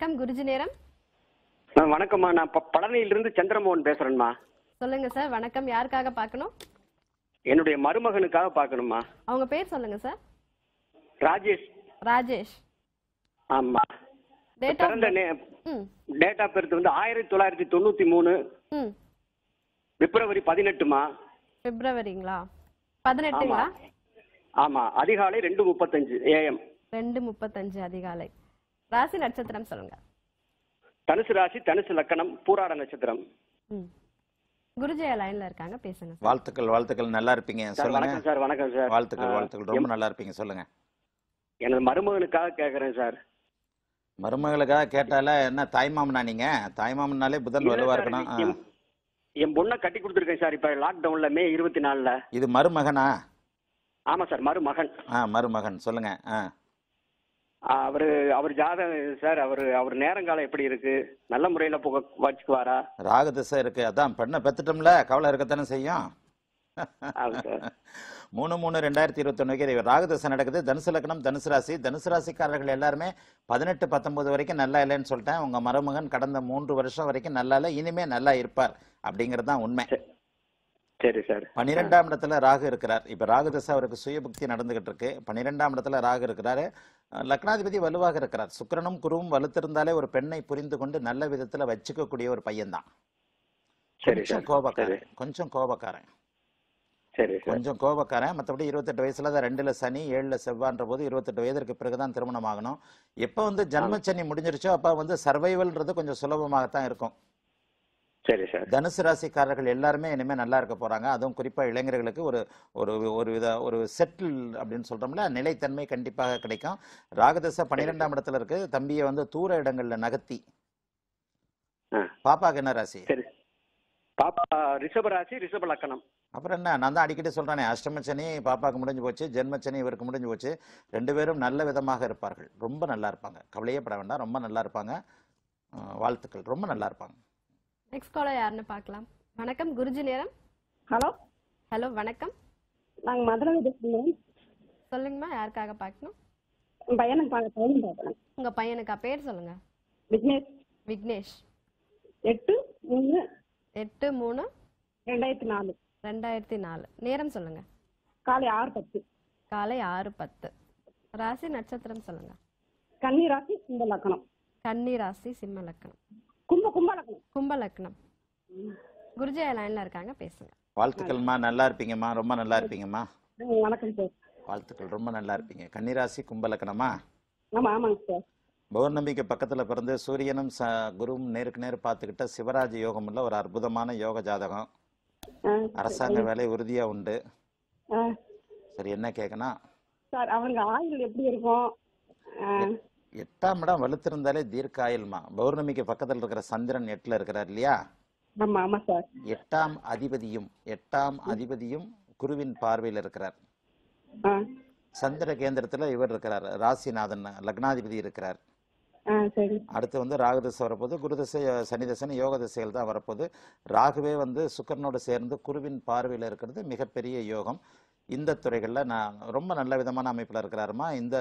வணக்கம் குருஜி நேரம் வணக்கம்மா நான் பழனியிலிருந்து சந்திரமோகன் பேசுறேன்மா சொல்லுங்க சார் வணக்கம் யாருக்காக பார்க்கணும் என்னுடைய மருமகனுக்காக பார்க்கணுமா அவங்க பேர் சொல்லுங்க சார் ராஜேஷ் ராஜேஷ் ஆமா பிறந்த டேட் ஆஃப் பர்த் வந்து ஆயிரத்தி தொள்ளாயிரத்தி தொண்ணூத்தி மூணு பிப்ரவரி பதினெட்டுமா பிப்ரவரிங்களா பதினெட்டுங்களா ஆமா அதிகாலை ரெண்டு முப்பத்தஞ்சு ஏஎம் ரெண்டு முப்பத்தஞ்சு அதிகாலை ராசி நட்சத்திரம் சொல்லுங்க தனுசு ராசி தனுசு லக்கணம் பூராட நட்சத்திரம் குருஜய லைன்ல இருக்காங்க பேசுங்க வாழ்த்துக்கள் வாழ்த்துக்கள் நல்லா இருப்பீங்க சொல்லுங்க வணக்கம் சார் வணக்கம் சார் வாழ்த்துக்கள் வாழ்த்துக்கள் ரொம்ப நல்லா இருப்பீங்க சொல்லுங்க எனது மருமகனுக்காக கேக்குறேன் சார் மருமகளுக்காக கேட்டால என்ன தாய்மாமனா நீங்க தாய்மாமனாலே புதன் வலுவா இருக்கணும் என் பொண்ணை கட்டி கொடுத்துருக்கேன் சார் இப்ப லாக்டவுன்ல மே இருபத்தி நாலுல இது மருமகனா ஆமா சார் மருமகன் ஆ மருமகன் சொல்லுங்க ஆ அவர் அவர் ஜாதகம் சார் அவர் அவர் நேரங்காலம் எப்படி இருக்கு நல்ல முறையில் புக வச்சுக்குவாரா ராகு திசை இருக்கு அதான் பெண்ணை பெத்துட்டோம்ல கவலை இருக்கத்தானே செய்யும் மூணு மூணு ரெண்டாயிரத்தி இருபத்தி ஒன்று ராகு திசை நடக்குது தனுசு லக்னம் தனுசு ராசி தனுசு ராசிக்காரர்கள் எல்லாருமே பதினெட்டு பத்தொன்பது வரைக்கும் நல்லா இல்லைன்னு சொல்லிட்டேன் உங்க மருமகன் கடந்த மூன்று வருஷம் வரைக்கும் நல்லா இல்லை இனிமே நல்லா இருப்பார் அப்படிங்கிறது தான் உண்மை சரி சார் பன்னிரெண்டாம் இடத்துல ராகு இருக்கிறார் இப்ப ராகு திசை அவருக்கு சுயபக்தி நடந்துகிட்டு இருக்கு பன்னிரெண்டாம் இடத்துல ராகு இருக்கிறாரு லக்னாதிபதி வலுவாக இருக்கிறார் சுக்கரனும் குருவும் வலுத்திருந்தாலே ஒரு பெண்ணை புரிந்து கொண்டு நல்ல விதத்துல கூடிய ஒரு பையன்தான் தான் கோபக்காரன் கொஞ்சம் கோபக்காரன் கொஞ்சம் கோபக்காரன் மற்றபடி இருபத்தெட்டு வயசுலதான் தான் ரெண்டுல சனி ஏழுல செவ்வான்ற போது இருபத்தெட்டு வயதிற்கு பிறகுதான் திருமணம் ஆகணும் எப்ப வந்து ஜன்மச்சனி முடிஞ்சிருச்சோ அப்ப வந்து சர்வைவல்ன்றது கொஞ்சம் சுலபமாகத்தான் இருக்கும் சரி சார் தனுசு ராசிக்காரர்கள் எல்லாருமே இனிமேல் நல்லா இருக்க போறாங்க அதுவும் குறிப்பா இளைஞர்களுக்கு ஒரு ஒரு ஒரு வித ஒரு செட்டில் அப்படின்னு சொல்றோம்ல நிலைத்தன்மை கண்டிப்பாக கிடைக்கும் ராகதசை பன்னிரெண்டாம் இடத்துல இருக்குது தம்பியை வந்து தூர இடங்கள்ல நகர்த்தி பாப்பாக்கு என்ன ராசி பாப்பா ரிஷப ராசி ரிஷப லக்கணம் அப்புறம் என்ன நான் தான் அடிக்கடி சொல்கிறேனே அஷ்டமச்சனி பாப்பாவுக்கு முடிஞ்சு போச்சு ஜென்மச்சனி இவருக்கு முடிஞ்சு போச்சு ரெண்டு பேரும் நல்ல விதமாக இருப்பார்கள் ரொம்ப நல்லா இருப்பாங்க கவலையே பட வேண்டாம் ரொம்ப நல்லா இருப்பாங்க வாழ்த்துக்கள் ரொம்ப நல்லா இருப்பாங்க நெக்ஸ்ட் காலர் யாருன்னு பார்க்கலாம் வணக்கம் குருஜி நேரம் ஹலோ ஹலோ வணக்கம் நாங்க மதுரை பேசுறோம் சொல்லுங்கம்மா யாருக்காக பார்க்கணும் பையனுக்கு பையன் பார்க்கணும் உங்க பையனுக்கு பேர் சொல்லுங்க விக்னேஷ் விக்னேஷ் எட்டு மூணு எட்டு மூணு ரெண்டாயிரத்தி நாலு ரெண்டாயிரத்தி நாலு நேரம் சொல்லுங்க காலை ஆறு பத்து காலை ஆறு பத்து ராசி நட்சத்திரம் சொல்லுங்க கன்னி ராசி சிம்ம லக்னம் கன்னி ராசி சிம்ம லக்னம் கும்ப கும்ப கும்பலக்னம் குருஜி லைன்ல இருக்காங்க பேசுங்க வாழ்த்துக்கள்மா நல்லா இருப்பீங்கம்மா ரொம்ப நல்லா இருப்பீங்கம்மா வணக்கம் சார் வாழ்த்துக்கள் ரொம்ப நல்லா இருப்பீங்க கன்னிராசி கும்பலக்கணமா ஆமா பௌர்ணமிக்கு பக்கத்துல பிறந்து சூரியனும் குருவும் நேருக்கு நேரு பார்த்துக்கிட்ட சிவராஜ் யோகம் உள்ள ஒரு அற்புதமான யோக ஜாதகம் அரசாங்க வேலை உறுதியா உண்டு சரி என்ன கேட்கணும் சார் அவங்க ஆயுள் எப்படி இருக்கும் எட்டாம் இடம் வலுத்திருந்தாலே தீர்க்காயல்மா பௌர்ணமிக்கு பக்கத்தில் இருக்கிற சந்திரன் எட்டுல இருக்கிறார் இல்லையா எட்டாம் அதிபதியும் எட்டாம் அதிபதியும் குருவின் பார்வையில் இருக்கிறார் சந்திர கேந்திரத்துல இவர் இருக்கிறார் ராசிநாதன் லக்னாதிபதி இருக்கிறார் அடுத்து வந்து ராகு தசை வரப்போது குரு தசை சனி தசை யோக திசைகள் தான் வரப்போது ராகுவே வந்து சுக்கரனோடு சேர்ந்து குருவின் பார்வையில் இருக்கிறது மிகப்பெரிய யோகம் இந்த துறைகளில் நான் ரொம்ப நல்ல விதமான அமைப்பில் இருக்கிறாருமா இந்த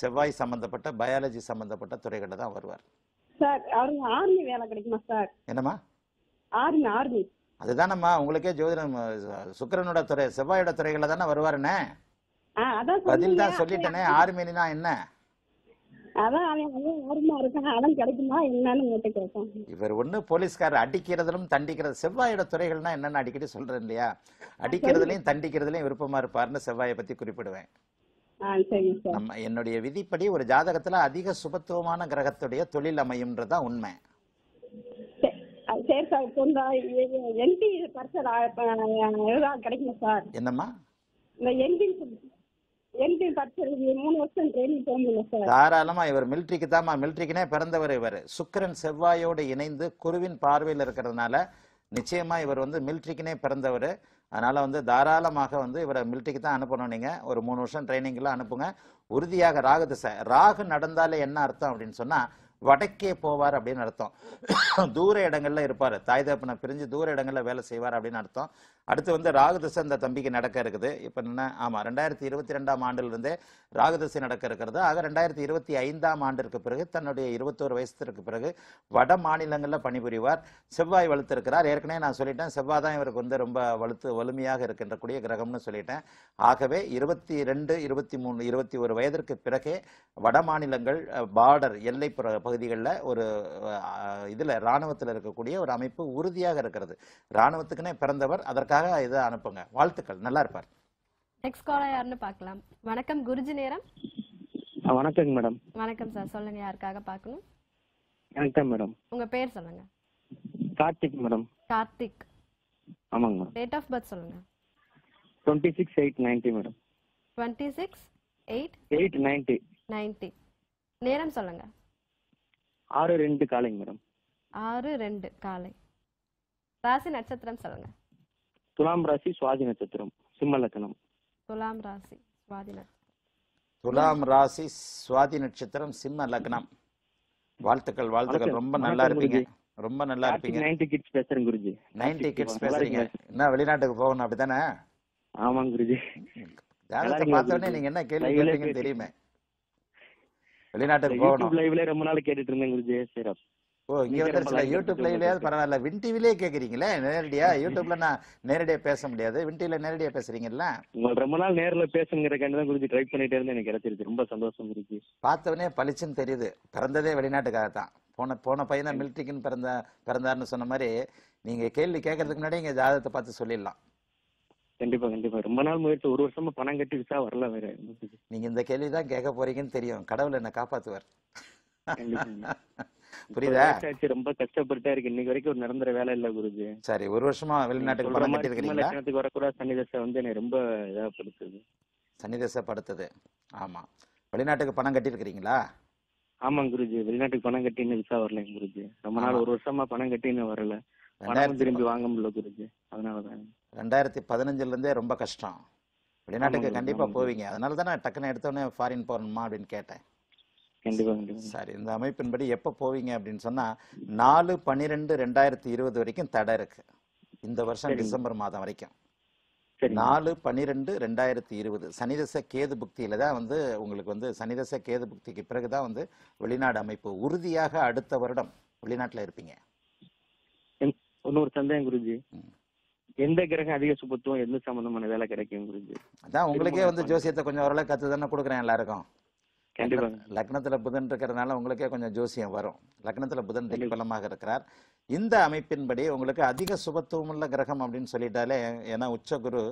செவ்வாய் சம்பந்தப்பட்ட பயாலஜி சம்பந்தப்பட்ட துறைகளில் தான் வருவார் சார் அவருக்கு ஆர்மி வேலை கிடைக்குமா சார் என்னம்மா ஆர்மி ஆர்மி அதுதானம்மா உங்களுக்கே ஜோதிடம் சுக்கரனோட துறை செவ்வாயோட துறைகளை தானே வருவாருனே பதில் தான் சொல்லிட்டேனே ஆர்மினா என்ன இவர் ஒண்ணு போலீஸ்கார அடிக்கிறதிலும் தண்டிக்கிறது செவ்வாயோட துறைகள்னா என்னன்னு அடிக்கடி சொல்றேன் இல்லையா அடிக்கிறதுலயும் தண்டிக்கிறதுலயும் விருப்பமா இருப்பாருன்னு செவ்வாயை பத்தி குறிப்பிடுவேன் என்னுடைய விதிப்படி ஒரு ஜாதகத்துல அதிக சுபத்துவமான கிரகத்துடைய தொழில் அமையும்ன்றதா உண்மை சரி சார் என்னம்மா சார் இவர் பிறந்தவர் இவர் செவ்வாயோடு இணைந்து குருவின் பார்வையில் இருக்கிறதுனால நிச்சயமா இவர் வந்து மிலிட்ரிக்குனே பிறந்தவர் அதனால் வந்து தாராளமாக வந்து இவரை மில்ட்டிக்கு தான் அனுப்பணும் நீங்கள் ஒரு மூணு வருஷம் ட்ரைனிங்கெலாம் அனுப்புங்க உறுதியாக ராகு திசை ராகு நடந்தாலே என்ன அர்த்தம் அப்படின்னு சொன்னால் வடக்கே போவார் அப்படின்னு அர்த்தம் தூர இடங்களில் இருப்பார் தாய் தகப்பனை பிரிஞ்சு தூர இடங்களில் வேலை செய்வார் அப்படின்னு அர்த்தம் அடுத்து வந்து ராகுதசை அந்த தம்பிக்கு நடக்க இருக்குது இப்போ என்ன ஆமாம் ரெண்டாயிரத்தி இருபத்தி ரெண்டாம் ஆண்டிலிருந்தே ராகுதசை நடக்க இருக்கிறது ஆக ரெண்டாயிரத்தி இருபத்தி ஐந்தாம் ஆண்டிற்கு பிறகு தன்னுடைய இருபத்தோரு வயசுக்கு பிறகு வட மாநிலங்களில் பணிபுரிவார் செவ்வாய் வலுத்திருக்கிறார் ஏற்கனவே நான் சொல்லிட்டேன் செவ்வாய் தான் இவருக்கு வந்து ரொம்ப வலுத்து வலிமையாக இருக்கின்ற கூடிய கிரகம்னு சொல்லிட்டேன் ஆகவே இருபத்தி ரெண்டு இருபத்தி மூணு இருபத்தி ஒரு வயதிற்கு பிறகே வட மாநிலங்கள் பார்டர் எல்லை பகுதிகளில் ஒரு இதில் இராணுவத்தில் இருக்கக்கூடிய ஒரு அமைப்பு உறுதியாக இருக்கிறது இராணுவத்துக்குன்னே பிறந்தவர் அதற்காக இதை அனுப்புங்க வாழ்த்துக்கள் நல்லா இருப்பார் நெக்ஸ்ட் காலா யாருன்னு பார்க்கலாம் வணக்கம் குருஜி நேரம் வணக்கங்க மேடம் வணக்கம் சார் சொல்லுங்க யாருக்காக பார்க்கணும் வணக்கம் மேடம் உங்க பேர் சொல்லுங்க கார்த்திக் மேடம் கார்த்திக் ஆமாங்க மேடம் டேட் ஆஃப் பர்த் சொல்லுங்க twenty six eight madam twenty six eight eight நேரம் சொல்லுங்க ஆறு ரெண்டு காலைங்க மேடம் ஆறு ரெண்டு காலை ராசி நட்சத்திரம் சொல்லுங்க துலாம் ராசி சுவாதி நட்சத்திரம் சிம்ம லக்னம் துலாம் ராசி சுவாதி நட்சத்திரம் துலாம் ராசி சுவாதி நட்சத்திரம் சிம்ம லக்னம் வாழ்த்துக்கள் வாழ்த்துக்கள் ரொம்ப நல்லா இருப்பீங்க ரொம்ப நல்லா இருப்பீங்க நைன்டி கிட்ஸ் பேசுறேன் குருஜி நைன்டி கிட்ஸ் பேசுறீங்க என்ன வெளிநாட்டுக்கு போகணும் அப்படித்தானே ஆமாங்க குருஜி ஜாதகத்தை பார்த்தோன்னே நீங்க என்ன கேள்வி கேட்டீங்கன்னு தெரியுமே வெளிநாட்டுக்கு போகணும் லைவ்ல ரொம்ப நாள் கேட்டுட்டு இருந்தேன் குருஜி சரி ஓ இங்க வந்துருச்சு யூடியூப் லைவ்லயாவது பரவாயில்ல வின் டிவிலே கேக்குறீங்களே நேரடியா யூடியூப்ல நான் நேரடியா பேச முடியாது வின் டிவில நேரடியா பேசுறீங்கல்ல உங்களுக்கு ரொம்ப நாள் நேர்ல பேசுங்கிற தான் குறிச்சு ட்ரை பண்ணிட்டே இருந்தேன் எனக்கு கிடைச்சிருக்கு ரொம்ப சந்தோஷம் இருக்கு பார்த்தவனே பளிச்சுன்னு தெரியுது பிறந்ததே வெளிநாட்டுக்காக தான் போன போன பையனா மில்ட்ரிக்குன்னு பிறந்த பிறந்தாருன்னு சொன்ன மாதிரி நீங்க கேள்வி கேட்கறதுக்கு முன்னாடி இங்க ஜாதகத்தை பார்த்து சொல்லிடலாம் கண்டிப்பா கண்டிப்பா ரொம்ப நாள் முயற்சி ஒரு வருஷமா பணம் கட்டி விசா வரல வேற நீங்க இந்த கேள்விதான் கேட்க போறீங்கன்னு தெரியும் கடவுள் என்ன காப்பாத்துவார் புரியுதா ரொம்ப கஷ்டப்பட்டுட்டா இருக்கு இன்னைக்கு வரைக்கும் ஒரு நிரந்தர வேலை இல்ல குருஜி சரி ஒரு வருஷமா வெளிநாட்டுக்கு பணம் கட்டி இருக்கீங்களா லட்சணத்துக்கு வந்து என்ன ரொம்ப இதா படுத்துது சன்னிதசை படுத்துது ஆமா வெளிநாட்டுக்கு பணம் கட்டி இருக்கீங்களா ஆமாங்க குருஜி வெளிநாட்டுக்கு பணம் கட்டின்னு விசா வரல குருஜி ரொம்ப நாள் ஒரு வருஷமா பணம் கட்டின்னு வரல பணம் திரும்பி வாங்க முடியல குருஜி அதனாலதான் ரெண்டாயிரத்தி இருந்தே ரொம்ப கஷ்டம் வெளிநாட்டுக்கு கண்டிப்பா போவீங்க அதனால தான் நான் டக்குன்னு எடுத்தோடனே ஃபாரின் போகணுமா அப்படின்னு கேட்டேன் கண்டிப்பா சரி இந்த அமைப்பின்படி எப்ப போவீங்க அப்படின்னு சொன்னா நாலு பன்னிரெண்டு ரெண்டாயிரத்தி இருபது வரைக்கும் தடை இருக்கு இந்த வருஷம் டிசம்பர் மாதம் வரைக்கும் நாலு பன்னிரெண்டு ரெண்டாயிரத்தி இருபது சனிதச கேது புக்தியில தான் வந்து உங்களுக்கு வந்து சனிதச கேது புக்திக்கு பிறகுதான் வந்து வெளிநாடு அமைப்பு உறுதியாக அடுத்த வருடம் வெளிநாட்டில் இருப்பீங்க இன்னொரு சந்தேகம் குருஜி எந்த கிரகம் அதிக சுபத்துவம் எந்த சம்பந்தமான வேலை கிடைக்கும் குருஜி அதான் உங்களுக்கே வந்து ஜோசியத்தை கொஞ்சம் ஓரளவு கத்து தானே கொடுக்குறேன் எல்லாருக்கும் லக்னத்துல புதன் இருக்கிறதுனால உங்களுக்கே கொஞ்சம் ஜோசியம் வரும் லக்னத்துல புதன் திக்பலமாக இருக்கிறார் இந்த அமைப்பின்படி உங்களுக்கு அதிக சுபத்துவம் உள்ள கிரகம் அப்படின்னு சொல்லிட்டாலே ஏன்னா உச்ச குரு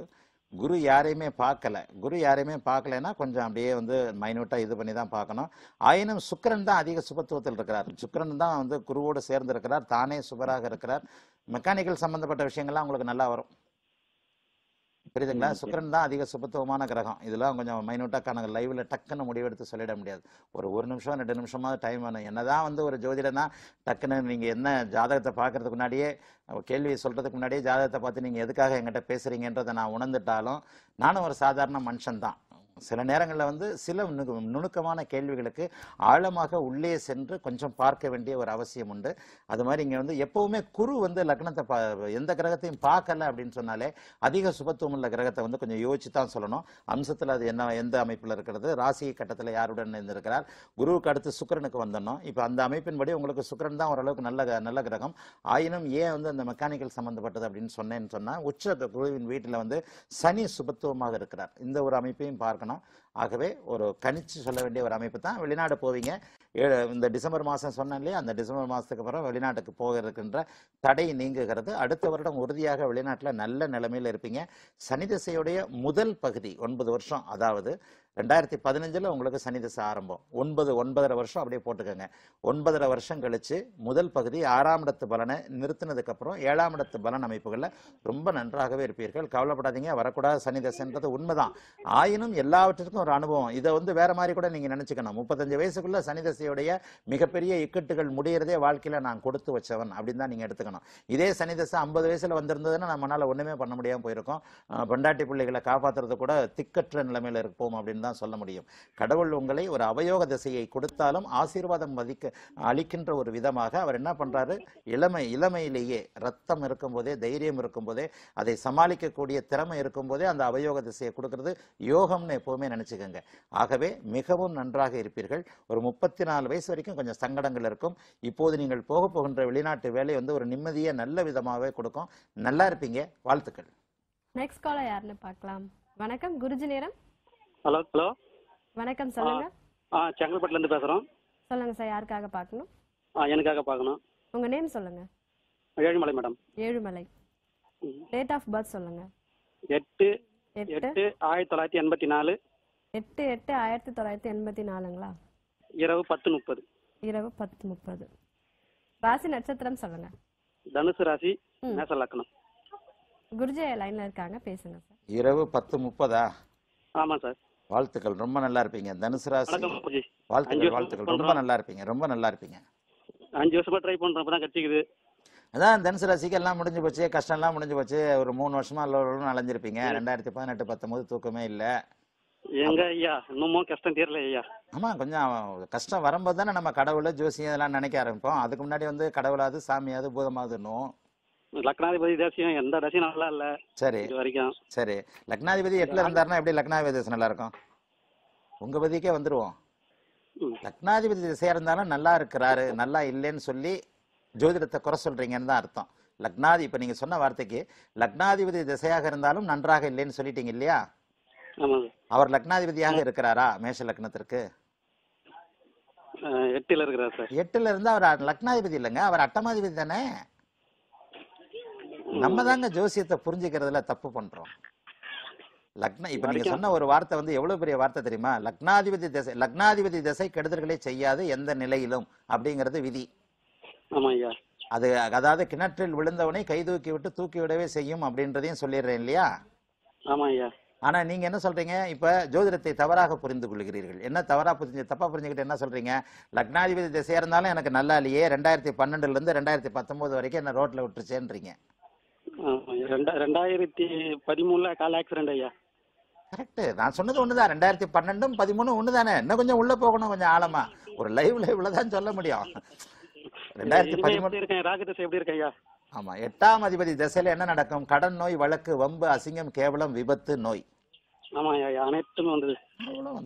குரு யாரையுமே பார்க்கல குரு யாரையுமே பார்க்கலன்னா கொஞ்சம் அப்படியே வந்து மைனூட்டாக இது பண்ணி தான் பார்க்கணும் ஆயினும் சுக்கரன் தான் அதிக சுபத்துவத்தில் இருக்கிறார் சுக்கரன் தான் வந்து குருவோடு சேர்ந்து இருக்கிறார் தானே சுபராக இருக்கிறார் மெக்கானிக்கல் சம்மந்தப்பட்ட விஷயங்கள்லாம் உங்களுக்கு நல்லா வரும் புரியுதுங்களா சுக்கரன் தான் அதிக சுபத்துவமான கிரகம் இதெல்லாம் கொஞ்சம் மைனூட்டாக காணுங்க லைவில் டக்குன்னு முடிவெடுத்து சொல்லிட முடியாது ஒரு ஒரு நிமிஷம் ரெண்டு நிமிஷமாவது டைம் வேணும் என்னதான் வந்து ஒரு ஜோதிடம் தான் டக்குன்னு நீங்கள் என்ன ஜாதகத்தை பார்க்கறதுக்கு முன்னாடியே கேள்வியை சொல்கிறதுக்கு முன்னாடியே ஜாதகத்தை பார்த்து நீங்கள் எதுக்காக எங்கிட்ட பேசுறீங்கன்றதை நான் உணர்ந்துட்டாலும் நானும் ஒரு சாதாரண மனுஷன் தான் சில நேரங்களில் வந்து சில நுணுக்கமான கேள்விகளுக்கு ஆழமாக உள்ளே சென்று கொஞ்சம் பார்க்க வேண்டிய ஒரு அவசியம் உண்டு அது மாதிரி இங்கே வந்து எப்போவுமே குரு வந்து லக்னத்தை பா எந்த கிரகத்தையும் பார்க்கல அப்படின்னு சொன்னாலே அதிக சுபத்துவம் உள்ள கிரகத்தை வந்து கொஞ்சம் யோசிச்சு தான் சொல்லணும் அம்சத்தில் அது என்ன எந்த அமைப்பில் இருக்கிறது ராசி கட்டத்தில் யாருடன் இருந்திருக்கிறார் குருவுக்கு அடுத்து சுக்கரனுக்கு வந்தோம் இப்போ அந்த அமைப்பின்படி உங்களுக்கு சுக்கரன் தான் ஓரளவுக்கு நல்ல நல்ல கிரகம் ஆயினும் ஏன் வந்து அந்த மெக்கானிக்கல் சம்மந்தப்பட்டது அப்படின்னு சொன்னேன்னு சொன்னால் உச்ச குருவின் வீட்டில் வந்து சனி சுபத்துவமாக இருக்கிறார் இந்த ஒரு அமைப்பையும் பார்க்கணும் Non. ஆகவே ஒரு கணிச்சு சொல்ல வேண்டிய ஒரு அமைப்பு தான் வெளிநாடு போவீங்க இந்த டிசம்பர் மாதம் சொன்னேன் இல்லையா அந்த டிசம்பர் மாதத்துக்கு அப்புறம் வெளிநாட்டுக்கு போகிறதுக்குன்ற தடை நீங்குகிறது அடுத்த வருடம் உறுதியாக வெளிநாட்டில் நல்ல நிலைமையில் இருப்பீங்க சனி திசையுடைய முதல் பகுதி ஒன்பது வருஷம் அதாவது ரெண்டாயிரத்தி பதினஞ்சில் உங்களுக்கு சனி திசை ஆரம்பம் ஒன்பது ஒன்பதரை வருஷம் அப்படியே போட்டுக்கோங்க ஒன்பதரை வருஷம் கழித்து முதல் பகுதி ஆறாம் இடத்து பலனை நிறுத்தினதுக்கப்புறம் ஏழாம் இடத்து பலன் அமைப்புகளில் ரொம்ப நன்றாகவே இருப்பீர்கள் கவலைப்படாதீங்க வரக்கூடாத சனிதசைன்றது உண்மைதான் ஆயினும் எல்லாவற்றிற்கும் ஒரு அனுபவம் இதை வந்து வேற மாதிரி கூட நீங்கள் நினச்சிக்கணும் முப்பத்தஞ்சு வயசுக்குள்ள சனிதசையுடைய மிகப்பெரிய இக்கட்டுகள் முடியறதே வாழ்க்கையில் நான் கொடுத்து வச்சவன் அப்படின்னு தான் நீங்கள் எடுத்துக்கணும் இதே சனிதசை ஐம்பது வயசில் வந்திருந்ததுன்னா நம்மளால் ஒன்றுமே பண்ண முடியாமல் போயிருக்கோம் பெண்டாட்டி பிள்ளைகளை காப்பாற்றுறது கூட திக்கற்ற நிலைமையில இருப்போம் அப்படின்னு தான் சொல்ல முடியும் கடவுள் உங்களை ஒரு அவயோக திசையை கொடுத்தாலும் ஆசீர்வாதம் மதிக்க அளிக்கின்ற ஒரு விதமாக அவர் என்ன பண்ணுறாரு இளமை இளமையிலேயே ரத்தம் இருக்கும் போதே தைரியம் இருக்கும் போதே அதை சமாளிக்கக்கூடிய திறமை இருக்கும்போதே அந்த அவயோக திசையை கொடுக்கறது யோகம்னு எப்போவுமே நினைச்சு வச்சுக்கோங்க ஆகவே மிகவும் நன்றாக இருப்பீர்கள் ஒரு முப்பத்தி நாலு வயசு வரைக்கும் கொஞ்சம் சங்கடங்கள் இருக்கும் இப்போது நீங்கள் போக போகின்ற வெளிநாட்டு வேலை வந்து ஒரு நிம்மதியை நல்ல விதமாகவே கொடுக்கும் நல்லா இருப்பீங்க வாழ்த்துக்கள் நெக்ஸ்ட் காலை யாருன்னு பார்க்கலாம் வணக்கம் குருஜி நேரம் ஹலோ ஹலோ வணக்கம் சொல்லுங்க ஆ செங்கல்பட்டுல இருந்து பேசுறோம் சொல்லுங்க சார் யாருக்காக பார்க்கணும் ஆ எனக்காக பார்க்கணும் உங்க நேம் சொல்லுங்க Ezhumalai madam Ezhumalai date of birth சொல்லுங்க எட்டு எட்டு ஆயிரத்தி தொள்ளாயிரத்தி எண்பத்தி நாலு எட்டு எட்டு ஆயிரத்தி தொள்ளாயிரத்தி எண்பத்தி நாலுங்களா இரவு பத்து முப்பது இரவு பத்து முப்பது ராசி நட்சத்திரம் சொல்லுங்க தனுசு ராசி மேச லக்னம் குருஜி லைன்ல இருக்காங்க பேசுங்க சார் இரவு பத்து முப்பதா ஆமா சார் வாழ்த்துக்கள் ரொம்ப நல்லா இருப்பீங்க தனுசு ராசி வணக்கம் வாழ்த்துக்கள் வாழ்த்துக்கள் ரொம்ப நல்லா இருப்பீங்க ரொம்ப நல்லா இருப்பீங்க அஞ்சு வருஷமா ட்ரை பண்றோம் அப்பதான் கிடைச்சிக்குது அதான் தனுசு ராசிக்கு எல்லாம் முடிஞ்சு போச்சு கஷ்டம்லாம் முடிஞ்சு போச்சு ஒரு மூணு வருஷமா எல்லோரும் அலைஞ்சிருப்பீங்க ரெண்டாயிரத்தி பதினெட்டு பத்தொம்போது தூக்கமே இல்லை எங்க ஐயா இன்னமும் கஷ்டம் தீரல ஐயா ஆமா கொஞ்சம் கஷ்டம் வரும்போது தானே நம்ம கடவுளை ஜோசியம் இதெல்லாம் நினைக்க ஆரம்பிப்போம் அதுக்கு முன்னாடி வந்து கடவுளாவது சாமியாவது பூதமாவதுன்னும் லக்னாதிபதி தேசியம் எந்த தசையும் நல்லா இல்ல சரி வரைக்கும் சரி லக்னாதிபதி எட்டுல இருந்தாருன்னா எப்படி லக்னாதிபதி தேசம் நல்லா இருக்கும் உங்க பதிக்கே வந்துருவோம் லக்னாதிபதி திசையா இருந்தாலும் நல்லா இருக்கிறாரு நல்லா இல்லைன்னு சொல்லி ஜோதிடத்தை குறை சொல்றீங்கன்னு தான் அர்த்தம் லக்னாதி இப்ப நீங்க சொன்ன வார்த்தைக்கு லக்னாதிபதி திசையாக இருந்தாலும் நன்றாக இல்லைன்னு சொல்லிட்டீங்க இல்லையா அவர் லக்னாதிபதியாக இருக்கிறாரா மேஷ லக்னத்திற்கு எட்டுல இருக்கிறார் சார் எட்டுல இருந்து அவர் லக்னாதிபதி இல்லைங்க அவர் அட்டமாதிபதி தானே நம்ம தாங்க ஜோசியத்தை புரிஞ்சுக்கிறதுல தப்பு பண்றோம் லக்ன இப்ப நீங்க சொன்ன ஒரு வார்த்தை வந்து எவ்வளவு பெரிய வார்த்தை தெரியுமா லக்னாதிபதி திசை லக்னாதிபதி திசை கெடுதல்களை செய்யாது எந்த நிலையிலும் அப்படிங்கறது விதி அது அதாவது கிணற்றில் விழுந்தவனை கை தூக்கி விட்டு தூக்கி விடவே செய்யும் அப்படின்றதையும் சொல்லிடுறேன் இல்லையா ஆமா ஆனால் நீங்கள் என்ன சொல்கிறீங்க இப்போ ஜோதிடத்தை தவறாக புரிந்து கொள்கிறீர்கள் என்ன தவறாக புரிஞ்சு தப்பாக புரிஞ்சுக்கிட்டு என்ன சொல்கிறீங்க லக்னாதிபதி திசை இருந்தாலும் எனக்கு நல்லா இல்லையே ரெண்டாயிரத்தி பன்னெண்டுலேருந்து ரெண்டாயிரத்தி பத்தொம்போது வரைக்கும் என்ன ரோட்டில் விட்டுருச்சேன்றீங்க ரெண்டாயிரத்தி பதிமூணில் கால் ஆக்சிடென்ட் ஐயா கரெக்ட் நான் சொன்னது ஒன்று தான் ரெண்டாயிரத்தி பன்னெண்டும் பதிமூணு ஒன்று தானே இன்னும் கொஞ்சம் உள்ளே போகணும் கொஞ்சம் ஆழமா ஒரு லைவ் லைவ்ல தான் சொல்ல முடியும் ரெண்டாயிரத்தி பதிமூணு இருக்கேன் ராகு திசை எப்படி இருக்கேன் ஐயா ஆமா எட்டாம் அதிபதி திசையில என்ன நடக்கும் கடன் நோய் வழக்கு வம்பு அசிங்கம் கேவலம் விபத்து நோய்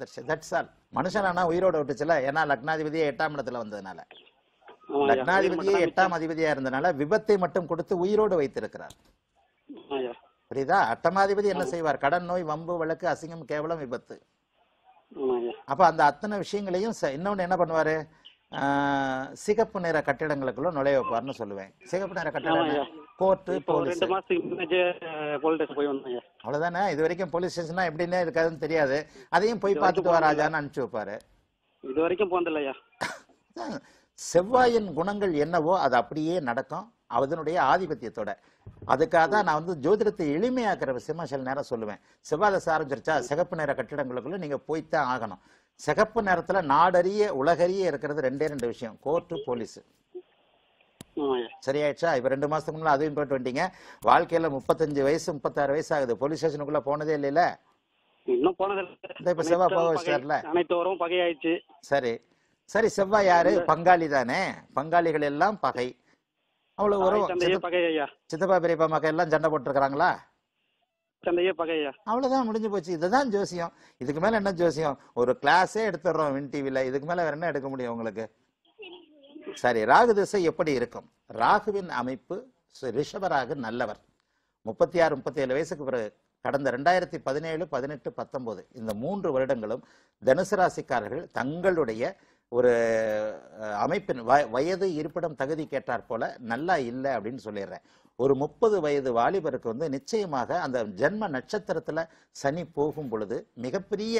விட்டுச்சுல ஏன்னா லக்னாதிபதியே வந்ததுனால லக்னாதிபதியே எட்டாம் அதிபதியா விபத்தை மட்டும் உயிரோடு வைத்திருக்கிறார் அட்டமாதிபதி என்ன செய்வார் கடன் நோய் வம்பு வழக்கு அசிங்கம் கேவலம் விபத்து அப்ப அந்த அத்தனை விஷயங்களையும் இன்னொன்னு என்ன பண்ணுவாரு சிகப்பு நிற கட்டிடங்களுக்குள்ள நுழைய வைப்பார்னு சொல்லுவேன் சிகப்பு நிற கட்டிடம் கோர்ட்டு போலீஸ் அவ்வளவுதானே இது வரைக்கும் போலீஸ் ஸ்டேஷனா எப்படின்னு இருக்காதுன்னு தெரியாது அதையும் போய் பார்த்துட்டு வராஜான்னு அனுப்பிச்சு வைப்பாரு இது வரைக்கும் போனதில்லையா செவ்வாயின் குணங்கள் என்னவோ அது அப்படியே நடக்கும் அதனுடைய ஆதிபத்தியத்தோட அதுக்காக தான் நான் வந்து ஜோதிடத்தை எளிமையாக்குற விஷயமா சில நேரம் சொல்லுவேன் செவ்வாதசாரம் சாரஞ்சிருச்சா சிகப்பு நிற கட்டிடங்களுக்குள்ள நீங்க போய்த்தான் ஆகணும் சிகப்பு நேரத்துல நாடறிய உலகறிய இருக்கிறது ரெண்டே ரெண்டு விஷயம் கோர்ட்டு போலீஸ் சரியாயிடுச்சா இப்போ ரெண்டு மாசத்துக்கு முன்னாடி அதையும் போயிட்டு வந்துட்டீங்க வாழ்க்கையில முப்பத்தஞ்சு வயசு முப்பத்தாறு வயசு ஆகுது போலீஸ் ஸ்டேஷனுக்குள்ள போனதே இல்லைல்ல இன்னும் போனது இப்போ செவ்வாய் போக பகையாயிடுச்சு சரி சரி செவ்வாய் யாரு பங்காளி தானே பங்காளிகள் எல்லாம் பகை அவ்வளவு உறவு சித்தப்பா பெரியப்பா மக்கள் எல்லாம் சண்டை இருக்கிறாங்களா அவ்வளவுதான் முடிஞ்சு போச்சு இதுதான் ஜோசியம் இதுக்கு மேல என்ன ஜோசியம் ஒரு கிளாஸே எடுத்துடுறோம் வின் டிவில இதுக்கு மேல வேற என்ன எடுக்க முடியும் உங்களுக்கு சரி ராகு திசை எப்படி இருக்கும் ராகுவின் அமைப்பு ரிஷபராகு நல்லவர் முப்பத்தி ஆறு முப்பத்தி ஏழு வயசுக்கு பிறகு கடந்த ரெண்டாயிரத்தி பதினேழு பதினெட்டு பத்தொன்பது இந்த மூன்று வருடங்களும் தனுசு ராசிக்காரர்கள் தங்களுடைய ஒரு அமைப்பின் வயது இருப்பிடம் தகுதி கேட்டார் போல நல்லா இல்லை அப்படின்னு சொல்லிடுறேன் ஒரு முப்பது வயது வாலிபருக்கு வந்து நிச்சயமாக அந்த ஜென்ம நட்சத்திரத்தில் சனி போகும் பொழுது மிகப்பெரிய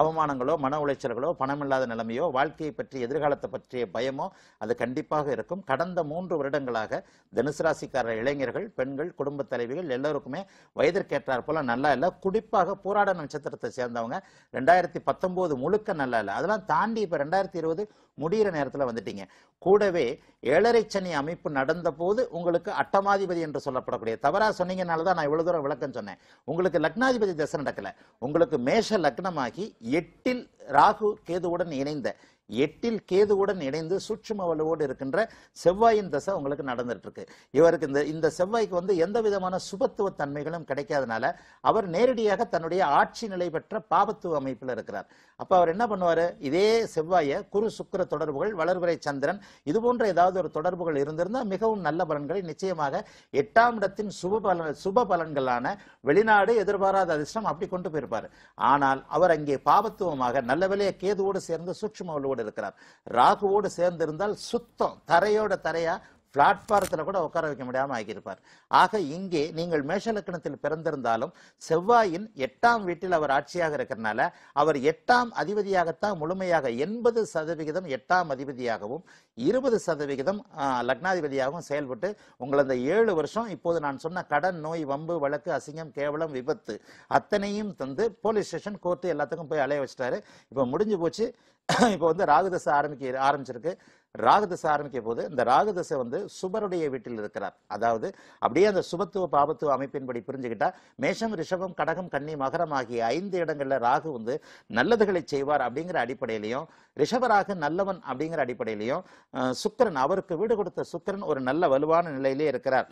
அவமானங்களோ மன உளைச்சல்களோ பணமில்லாத நிலைமையோ வாழ்க்கையை பற்றி எதிர்காலத்தை பற்றிய பயமோ அது கண்டிப்பாக இருக்கும் கடந்த மூன்று வருடங்களாக தனுசு ராசிக்காரர் இளைஞர்கள் பெண்கள் குடும்ப தலைவிகள் எல்லோருக்குமே வயதிற்கேற்றார் போல நல்லா இல்லை குறிப்பாக போராட நட்சத்திரத்தை சேர்ந்தவங்க ரெண்டாயிரத்தி பத்தொம்போது முழுக்க நல்லா இல்லை அதெல்லாம் தாண்டி இப்போ ரெண்டாயிரத்தி இருபது முடிகிற நேரத்தில் வந்துட்டீங்க கூடவே ஏழரை சனி அமைப்பு நடந்த போது உங்களுக்கு அட்டமாதிபதி என்று சொல்லப்படக்கூடிய தவறாக சொன்னீங்கனால தான் நான் இவ்வளோ தூரம் விளக்கம் சொன்னேன் உங்களுக்கு லக்னாதிபதி தசை நடக்கல உங்களுக்கு மேஷ லக்னமாகி எட்டில் ராகு கேதுவுடன் இணைந்த எட்டில் கேதுவுடன் இணைந்து சூட்சும வலுவோடு இருக்கின்ற செவ்வாயின் தசை உங்களுக்கு நடந்துட்டு இருக்கு இவருக்கு இந்த இந்த செவ்வாய்க்கு வந்து எந்த விதமான சுபத்துவ தன்மைகளும் கிடைக்காதனால அவர் நேரடியாக தன்னுடைய ஆட்சி நிலை பெற்ற பாபத்துவ அமைப்பில் இருக்கிறார் அப்ப அவர் என்ன பண்ணுவார் இதே செவ்வாய குரு சுக்கர தொடர்புகள் வளர்வரை சந்திரன் இது போன்ற ஏதாவது ஒரு தொடர்புகள் இருந்திருந்தால் மிகவும் நல்ல பலன்களை நிச்சயமாக எட்டாம் இடத்தின் சுப பலன் சுப பலன்களான வெளிநாடு எதிர்பாராத அதிர்ஷ்டம் அப்படி கொண்டு போயிருப்பார் ஆனால் அவர் அங்கே பாபத்துவமாக நல்ல வேலையை கேதுவோடு சேர்ந்து சூட்சமோடு கூட இருக்கிறார் ராகுவோடு சேர்ந்திருந்தால் சுத்தம் தரையோட தரையா பிளாட்பாரத்தில் கூட உட்கார வைக்க முடியாமல் ஆகியிருப்பார் ஆக இங்கே நீங்கள் மேஷலக்கணத்தில் பிறந்திருந்தாலும் செவ்வாயின் எட்டாம் வீட்டில் அவர் ஆட்சியாக இருக்கிறனால அவர் எட்டாம் அதிபதியாகத்தான் முழுமையாக எண்பது சதவிகிதம் எட்டாம் அதிபதியாகவும் இருபது சதவிகிதம் லக்னாதிபதியாகவும் செயல்பட்டு உங்களை அந்த ஏழு வருஷம் இப்போது நான் சொன்ன கடன் நோய் வம்பு வழக்கு அசிங்கம் கேவலம் விபத்து அத்தனையும் தந்து போலீஸ் ஸ்டேஷன் கோர்ட்டு எல்லாத்துக்கும் போய் அலைய வச்சிட்டாரு இப்போ முடிஞ்சு போச்சு இப்போ வந்து ராகுதசை ஆரம்பிக்க ஆரம்பிச்சிருக்கு ராகதசை ஆரம்பிக்கும் போது இந்த ராகதசை வந்து சுபருடைய வீட்டில் இருக்கிறார் அதாவது அப்படியே அந்த சுபத்துவ பாபத்துவ அமைப்பின்படி புரிஞ்சுக்கிட்டா மேஷம் ரிஷபம் கடகம் கன்னி மகரம் ஆகிய ஐந்து இடங்களில் ராகு வந்து நல்லதுகளை செய்வார் அப்படிங்கிற அடிப்படையிலையும் ரிஷபராகு நல்லவன் அப்படிங்கிற அடிப்படையிலையும் சுக்கரன் அவருக்கு வீடு கொடுத்த சுக்கரன் ஒரு நல்ல வலுவான நிலையிலே இருக்கிறார்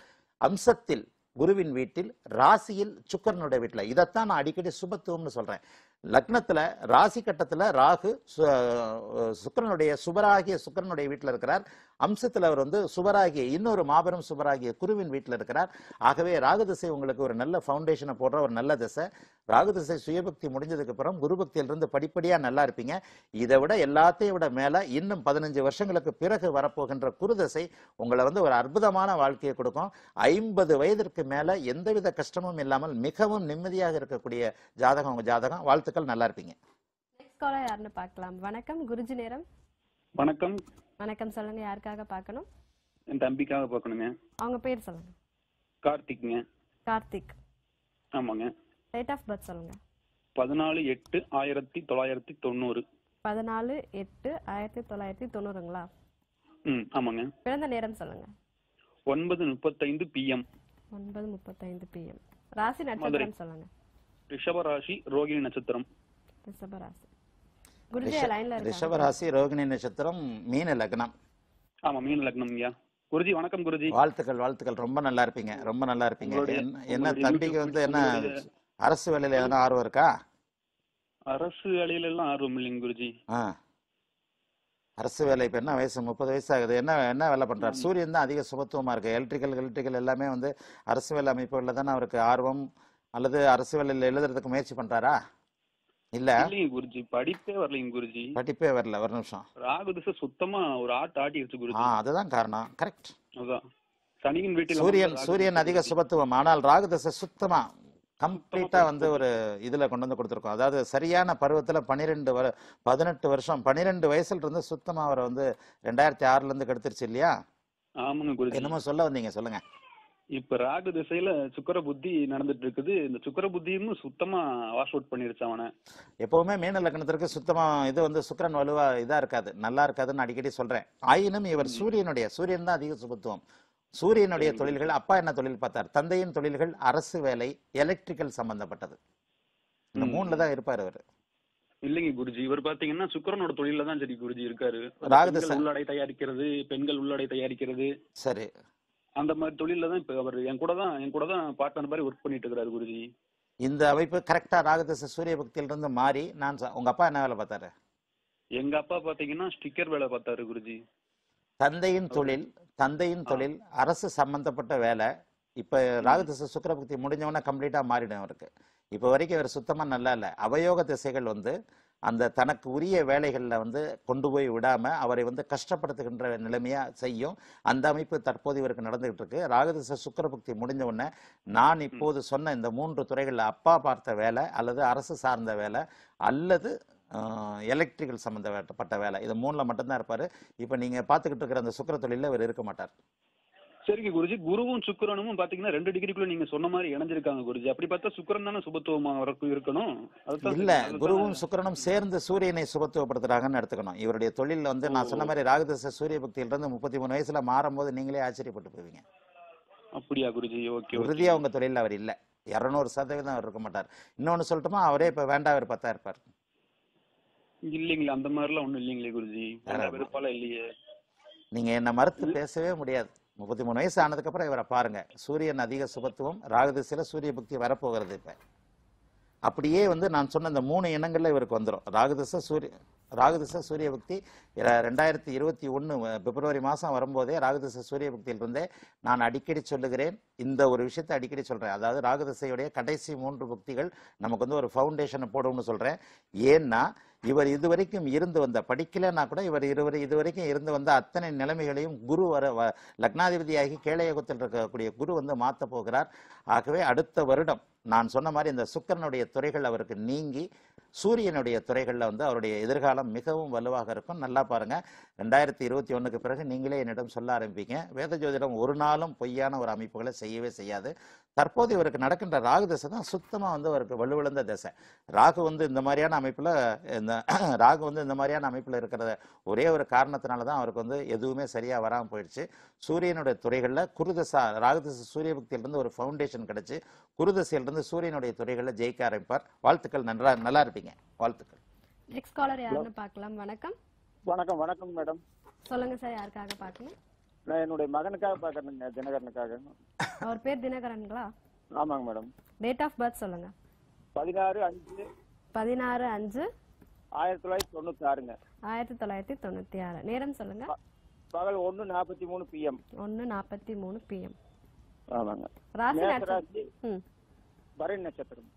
அம்சத்தில் குருவின் வீட்டில் ராசியில் சுக்கரனுடைய வீட்டில் இதைத்தான் நான் அடிக்கடி சுபத்துவம்னு சொல்கிறேன் லக்னத்தில் ராசி கட்டத்தில் ராகு சுக்கரனுடைய சுபராகிய சுக்கரனுடைய வீட்டில் இருக்கிறார் அம்சத்தில் அவர் வந்து சுபராகிய இன்னொரு மாபெரும் சுபராகிய குருவின் வீட்டில் இருக்கிறார் ஆகவே ராகு திசை உங்களுக்கு ஒரு நல்ல ஃபவுண்டேஷனை போடுற ஒரு நல்ல திசை ராகு திசை சுயபக்தி முடிஞ்சதுக்கு அப்புறம் குருபக்தியிலிருந்து படிப்படியாக நல்லா இருப்பீங்க இதை விட எல்லாத்தையும் விட மேலே இன்னும் பதினஞ்சு வருஷங்களுக்கு பிறகு வரப்போகின்ற குரு திசை உங்களை வந்து ஒரு அற்புதமான வாழ்க்கையை கொடுக்கும் ஐம்பது வயதிற்கு மேலே எந்தவித கஷ்டமும் இல்லாமல் மிகவும் நிம்மதியாக இருக்கக்கூடிய ஜாதகம் உங்கள் ஜாதகம் வாழ்த்துக்கள் வாழ்த்துக்கள் நல்லா இருப்பீங்க யாருன்னு பார்க்கலாம் வணக்கம் குருஜி நேரம் வணக்கம் வணக்கம் சொல்லுங்க யாருக்காக பார்க்கணும் என் தம்பிக்காக பார்க்கணுங்க அவங்க பேர் சொல்லுங்க கார்த்திக்ங்க கார்த்திக் ஆமாங்க டேட் ஆஃப் பர்த் சொல்லுங்க பதினாலு எட்டு ஆயிரத்தி தொள்ளாயிரத்தி தொண்ணூறு பதினாலு எட்டு ஆயிரத்தி தொள்ளாயிரத்தி தொண்ணூறுங்களா ம் ஆமாங்க பிறந்த நேரம் சொல்லுங்க ஒன்பது முப்பத்தைந்து பிஎம் ஒன்பது முப்பத்தைந்து பிஎம் ராசி நட்சத்திரம் சொல்லுங்க ரிஷபராசி ரோகிணி நட்சத்திரம் ரிஷபராசி குருஜி ரோகிணி நட்சத்திரம் மீன லக்னம் ஆமா மீன் லக்னம் ஐயா குருஜி வணக்கம் குருஜி வாழ்த்துக்கள் வாழ்த்துக்கள் ரொம்ப நல்லா இருப்பீங்க ரொம்ப நல்லா இருப்பீங்க என்ன- என்ன தம்பிக்கு வந்து என்ன அரசு வேலையில எதனா ஆர்வம் இருக்கா அரசு வேலையில எல்லாம் ஆர்வம் இல்லைங்க குருஜி ஆ அரசு வேலை இப்போ என்ன வயசு முப்பது வயசு ஆகுது என்ன என்ன வேலை பண்றாரு சூரியன் தான் அதிக சுபத்துவமா இருக்கு எலக்ட்ரிக்கல் எலக்ட்ரிக்கல் எல்லாமே வந்து அரசு வேலை அமைப்புகளில் தானே அவருக்கு ஆர்வம் அல்லது அரசு வேலையில எழுதுறதுக்கு முயற்சி பண்றாரா இல்ல குருஜி படிப்பே வரலைங்க குருஜி படிப்பே வரல ஒரு நிமிஷம் ராகு திசை சுத்தமா ஒரு ஆட்டு ஆட்டிடுச்சு குருஜி அதுதான் காரணம் கரெக்ட் அதான் சனியின் வீட்டில் சூரியன் சூரியன் அதிக சுபத்துவம் ஆனால் ராகு திசை சுத்தமா கம்ப்ளீட்டா வந்து ஒரு இதுல கொண்டு வந்து கொடுத்துருக்கோம் அதாவது சரியான பருவத்துல பன்னிரெண்டு வர பதினெட்டு வருஷம் பன்னிரெண்டு வயசுல இருந்து சுத்தமா அவரை வந்து ரெண்டாயிரத்தி ஆறுல இருந்து கெடுத்துருச்சு இல்லையா என்னமோ சொல்ல வந்தீங்க சொல்லுங்க இப்ப ராகு திசையில சுக்கர புத்தி நடந்துட்டு இருக்குது இந்த சுக்கர புத்தியும் சுத்தமா வாஷ் அவுட் பண்ணிருச்சு அவனை எப்பவுமே மீன லக்னத்திற்கு சுத்தமா இது வந்து சுக்கரன் வலுவா இதா இருக்காது நல்லா இருக்காதுன்னு அடிக்கடி சொல்றேன் ஆயினும் இவர் சூரியனுடைய சூரியன் தான் அதிக சுபத்துவம் சூரியனுடைய தொழில்கள் அப்பா என்ன தொழில் பார்த்தார் தந்தையின் தொழில்கள் அரசு வேலை எலக்ட்ரிக்கல் சம்பந்தப்பட்டது இந்த மூணுல தான் இருப்பார் அவர் இல்லைங்க குருஜி இவர் பாத்தீங்கன்னா சுக்கரனோட தொழில தான் சரி குருஜி இருக்காரு ராகு உள்ளடை தயாரிக்கிறது பெண்கள் உள்ளடை தயாரிக்கிறது சரி அந்த மாதிரி தொழில தான் இப்போ அவர் என் கூட தான் என் கூட தான் பார்ட்னர் மாதிரி ஒர்க் பண்ணிட்டு இருக்கிறாரு குருஜி இந்த அமைப்பு கரெக்டா ராகதேச சூரிய பக்தியிலிருந்து மாறி நான் உங்க அப்பா என்ன வேலை பார்த்தாரு எங்க அப்பா பாத்தீங்கன்னா ஸ்டிக்கர் வேலை பார்த்தாரு குருஜி தந்தையின் தொழில் தந்தையின் தொழில் அரசு சம்பந்தப்பட்ட வேலை இப்போ சுக்கர பக்தி முடிஞ்சவொன்னே கம்ப்ளீட்டாக மாறிடும் அவருக்கு இப்போ வரைக்கும் இவர் சுத்தமாக நல்லா இல்லை அவயோக திசைகள் வந்து அந்த தனக்கு உரிய வேலைகளில் வந்து கொண்டு போய் விடாமல் அவரை வந்து கஷ்டப்படுத்துகின்ற நிலைமையாக செய்யும் அந்த அமைப்பு தற்போது இவருக்கு நடந்துகிட்டு இருக்கு ராகதிச சுக்கரபக்தி முடிஞ்ச உடனே நான் இப்போது சொன்ன இந்த மூன்று துறைகளில் அப்பா பார்த்த வேலை அல்லது அரசு சார்ந்த வேலை அல்லது எலக்ட்ரிக்கல் சம்மந்தப்பட்ட வேலை இது மூணில் மட்டும்தான் இருப்பார் இப்போ நீங்கள் பார்த்துக்கிட்டு இருக்கிற அந்த சுக்கர தொழிலில் இவர் இருக்க மாட்டார் சரிங்க குருஜி குருவும் சுக்கரனும் பாத்தீங்கன்னா ரெண்டு டிகிரிக்குள்ள நீங்க சொன்ன மாதிரி இணைஞ்சிருக்காங்க குருஜி அப்படி பார்த்தா சுக்கரன் தானே சுபத்துவமாக இருக்கணும் இல்ல குருவும் சுக்கரனும் சேர்ந்து சூரியனை சுபத்துவப்படுத்துறாங்கன்னு எடுத்துக்கணும் இவருடைய தொழில் வந்து நான் சொன்ன மாதிரி ராகுதச சூரிய பக்தியில இருந்து முப்பத்தி மூணு வயசுல மாறும்போது நீங்களே ஆச்சரியப்பட்டு போவீங்க அப்படியா குருஜி ஓகே உறுதியா உங்க தொழில அவர் இல்ல இருநூறு சதவீதம் அவர் இருக்க மாட்டார் இன்னொன்னு சொல்லட்டுமா அவரே இப்ப வேண்டாம் அவர் பத்தா இருப்பார் இல்லைங்களா அந்த மாதிரிலாம் ஒண்ணும் இல்லைங்களே குருஜி இல்லையே நீங்க என்ன மறுத்து பேசவே முடியாது முப்பத்தி மூணு வயசு ஆனதுக்கப்புறம் இவரை பாருங்கள் சூரியன் அதிக சுபத்துவம் ராகுதிசையில் சூரிய பக்தி வரப்போகிறது இப்போ அப்படியே வந்து நான் சொன்ன இந்த மூணு இனங்களில் இவருக்கு வந்துடும் ராகதிசை சூரிய ராகுதிசை சூரிய பக்தி ரெண்டாயிரத்தி இருபத்தி ஒன்று பிப்ரவரி மாதம் வரும்போதே ராகுதிசை சூரிய பக்தியிலிருந்தே நான் அடிக்கடி சொல்லுகிறேன் இந்த ஒரு விஷயத்தை அடிக்கடி சொல்கிறேன் அதாவது ராகுதிசையுடைய கடைசி மூன்று பக்திகள் நமக்கு வந்து ஒரு ஃபவுண்டேஷனை போடும்னு சொல்கிறேன் ஏன்னா இவர் இதுவரைக்கும் இருந்து வந்த படிக்கலைன்னா கூட இவர் இருவரை இதுவரைக்கும் இருந்து வந்த அத்தனை நிலைமைகளையும் குரு வர வ லக்னாதிபதியாகி கேளையகத்தில் இருக்கக்கூடிய குரு வந்து மாற்ற போகிறார் ஆகவே அடுத்த வருடம் நான் சொன்ன மாதிரி இந்த சுக்கரனுடைய துறைகள் அவருக்கு நீங்கி சூரியனுடைய துறைகளில் வந்து அவருடைய எதிர்காலம் மிகவும் வலுவாக இருக்கும் நல்லா பாருங்கள் ரெண்டாயிரத்தி இருபத்தி ஒன்றுக்கு பிறகு நீங்களே என்னிடம் சொல்ல ஆரம்பிப்பீங்க வேத ஜோதிடம் ஒரு நாளும் பொய்யான ஒரு அமைப்புகளை செய்யவே செய்யாது தற்போது இவருக்கு நடக்கின்ற ராகு தசை தான் சுத்தமாக வந்து அவருக்கு வலுவிழந்த தசை ராகு வந்து இந்த மாதிரியான அமைப்பில் இந்த ராகு வந்து இந்த மாதிரியான அமைப்பில் இருக்கிறத ஒரே ஒரு காரணத்தினால தான் அவருக்கு வந்து எதுவுமே சரியாக வராமல் போயிடுச்சு சூரியனுடைய துறைகளில் குருதசா ராகு தசை சூரிய பக்தியிலிருந்து ஒரு ஃபவுண்டேஷன் கிடச்சி குருதசையிலிருந்து சூரியனுடைய துறைகளில் ஜெயிக்க ஆரம்பிப்பார் வாழ்த்துக்கள் நன்றா நல்லா இருப்பீங்க செய்யுங்க வாழ்த்துக்கள் நெக்ஸ்ட் காலர் யாருன்னு பார்க்கலாம் வணக்கம் வணக்கம் வணக்கம் மேடம் சொல்லுங்க சார் யாருக்காக பார்க்கணும் நான் என்னுடைய மகனுக்காக பார்க்கணுங்க தினகரனுக்காக அவர் பேர் தினகரன்ங்களா ஆமாங்க மேடம் டேட் ஆஃப் பர்த் சொல்லுங்க பதினாறு அஞ்சு பதினாறு அஞ்சு ஆயிரத்தி தொள்ளாயிரத்தி தொண்ணூத்தி ஆறுங்க ஆயிரத்தி தொள்ளாயிரத்தி தொண்ணூத்தி ஆறு நேரம் சொல்லுங்க பகல் ஒன்னு நாற்பத்தி மூணு பிஎம் ஒன்னு நாற்பத்தி மூணு பிஎம் ஆமாங்க ராசி நட்சத்திரம் வரை நட்சத்திரம்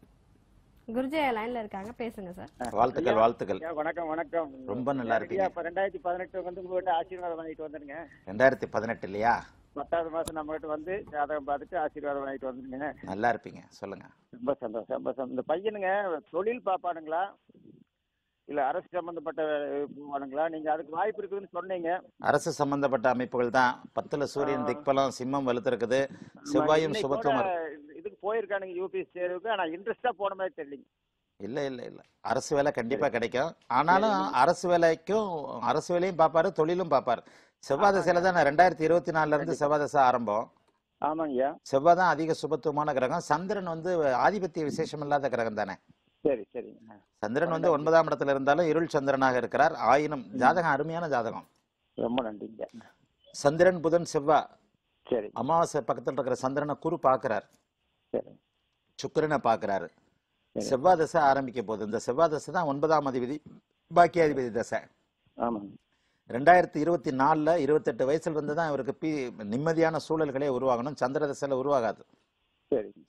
குருஜி லைன்ல இருக்காங்க பேசுங்க சார் வாழ்த்துக்கள் வாழ்த்துக்கள் வணக்கம் வணக்கம் ரொம்ப நல்லா இருக்கு அப்ப ரெண்டாயிரத்தி பதினெட்டு வந்து உங்ககிட்ட ஆசீர்வாதம் வாங்கிட்டு வந்துருங்க ரெண்டாயிரத்தி பதினெட்டு இல்லையா பத்தாவது மாசம் நம்ம கிட்ட வந்து ஜாதகம் பார்த்துட்டு ஆசீர்வாதம் வாங்கிட்டு வந்துருங்க நல்லா இருப்பீங்க சொல்லுங்க ரொம்ப சந்தோஷம் ரொம்ப சந்தோஷம் இந்த பையனுங்க தொழில் பாப்பானுங்களா இல்ல அரசு சம்பந்தப்பட்ட போவானுங்களா நீங்க அதுக்கு வாய்ப்பு இருக்குதுன்னு சொன்னீங்க அரசு சம்பந்தப்பட்ட அமைப்புகள் தான் பத்துல சூரியன் திக்பலம் சிம்மம் வலுத்திருக்குது செவ்வாயும் சுபத்துவம் இதுக்கு போயிருக்கானுங்க யூபிஎஸ் தேர்வுக்கு ஆனால் இன்ட்ரெஸ்டாக போன மாதிரி தெரியலிங்க இல்லை இல்லை இல்லை அரசு வேலை கண்டிப்பாக கிடைக்கும் ஆனாலும் அரசு வேலைக்கும் அரசு வேலையும் பாப்பாரு தொழிலும் பார்ப்பாரு செவ்வாதசையில் தான் ரெண்டாயிரத்தி இருபத்தி நாலுலேருந்து செவ்வாதசை ஆரம்பம் ஆமாங்கய்யா செவ்வாய் தான் அதிக சுபத்துவமான கிரகம் சந்திரன் வந்து ஆதிபத்திய விசேஷம் இல்லாத கிரகம் தானே சரி சரி சந்திரன் வந்து ஒன்பதாம் இடத்துல இருந்தாலும் இருள் சந்திரனாக இருக்கிறார் ஆயினும் ஜாதகம் அருமையான ஜாதகம் ரொம்ப நன்றிங்க சந்திரன் புதன் செவ்வா சரி அமாவாசை பக்கத்தில் இருக்கிற சந்திரனை குரு பாக்குறாரு சுக்கரனை பார்க்கிறாரு செவ்வாய் தசை ஆரம்பிக்க போகுது இந்த செவ்வாய் தசை தான் ஒன்பதாம் அதிபதி பாக்கியாதிபதி தசை ரெண்டாயிரத்தி இருபத்தி நாலில் இருபத்தெட்டு வயசுல இருந்து தான் இவருக்கு பி நிம்மதியான சூழல்களே உருவாகணும் சந்திர தசையில் உருவாகாது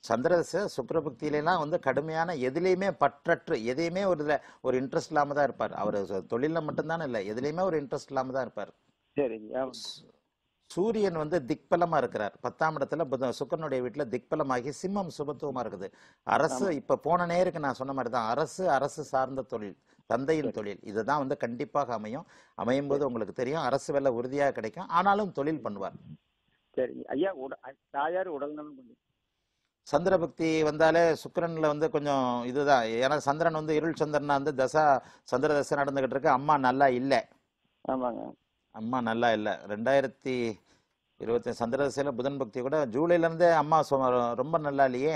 சந்திர தசை சுக்கரபக்தியிலாம் வந்து கடுமையான எதுலேயுமே பற்றற்று எதையுமே ஒரு இதில் ஒரு இன்ட்ரெஸ்ட் இல்லாமல் தான் இருப்பார் அவர் தொழிலில் மட்டும்தானே இல்லை எதுலேயுமே ஒரு இன்ட்ரெஸ்ட் இல்லாமல் தான் இருப்பார் சூரியன் வந்து திக்பலமா இருக்கிறார் பத்தாம் இடத்துல சுக்கரனுடைய வீட்டில் திக்பலமாகி சிம்மம் சுபத்துவமா இருக்குது அரசு இப்ப போன நேருக்கு நான் சொன்ன மாதிரி தான் அரசு அரசு சார்ந்த தொழில் தந்தையின் தொழில் இதுதான் வந்து கண்டிப்பாக அமையும் அமையும் போது உங்களுக்கு தெரியும் அரசு வேலை உறுதியாக கிடைக்கும் ஆனாலும் தொழில் பண்ணுவார் சரி ஐயா தாயார் உடல்நலம் சந்திரபக்தி வந்தாலே சுக்கரன்ல வந்து கொஞ்சம் இதுதான் ஏன்னா சந்திரன் வந்து இருள் சந்திரனா வந்து தசா சந்திர தசை நடந்துகிட்டு இருக்கு அம்மா நல்லா இல்லை ஆமாங்க அம்மா நல்லா இல்லை ரெண்டாயிரத்தி இருபத்தி சந்திரசேல புதன் பக்தி கூட ஜூலைலேருந்தே அம்மா ரொம்ப நல்லா இல்லையே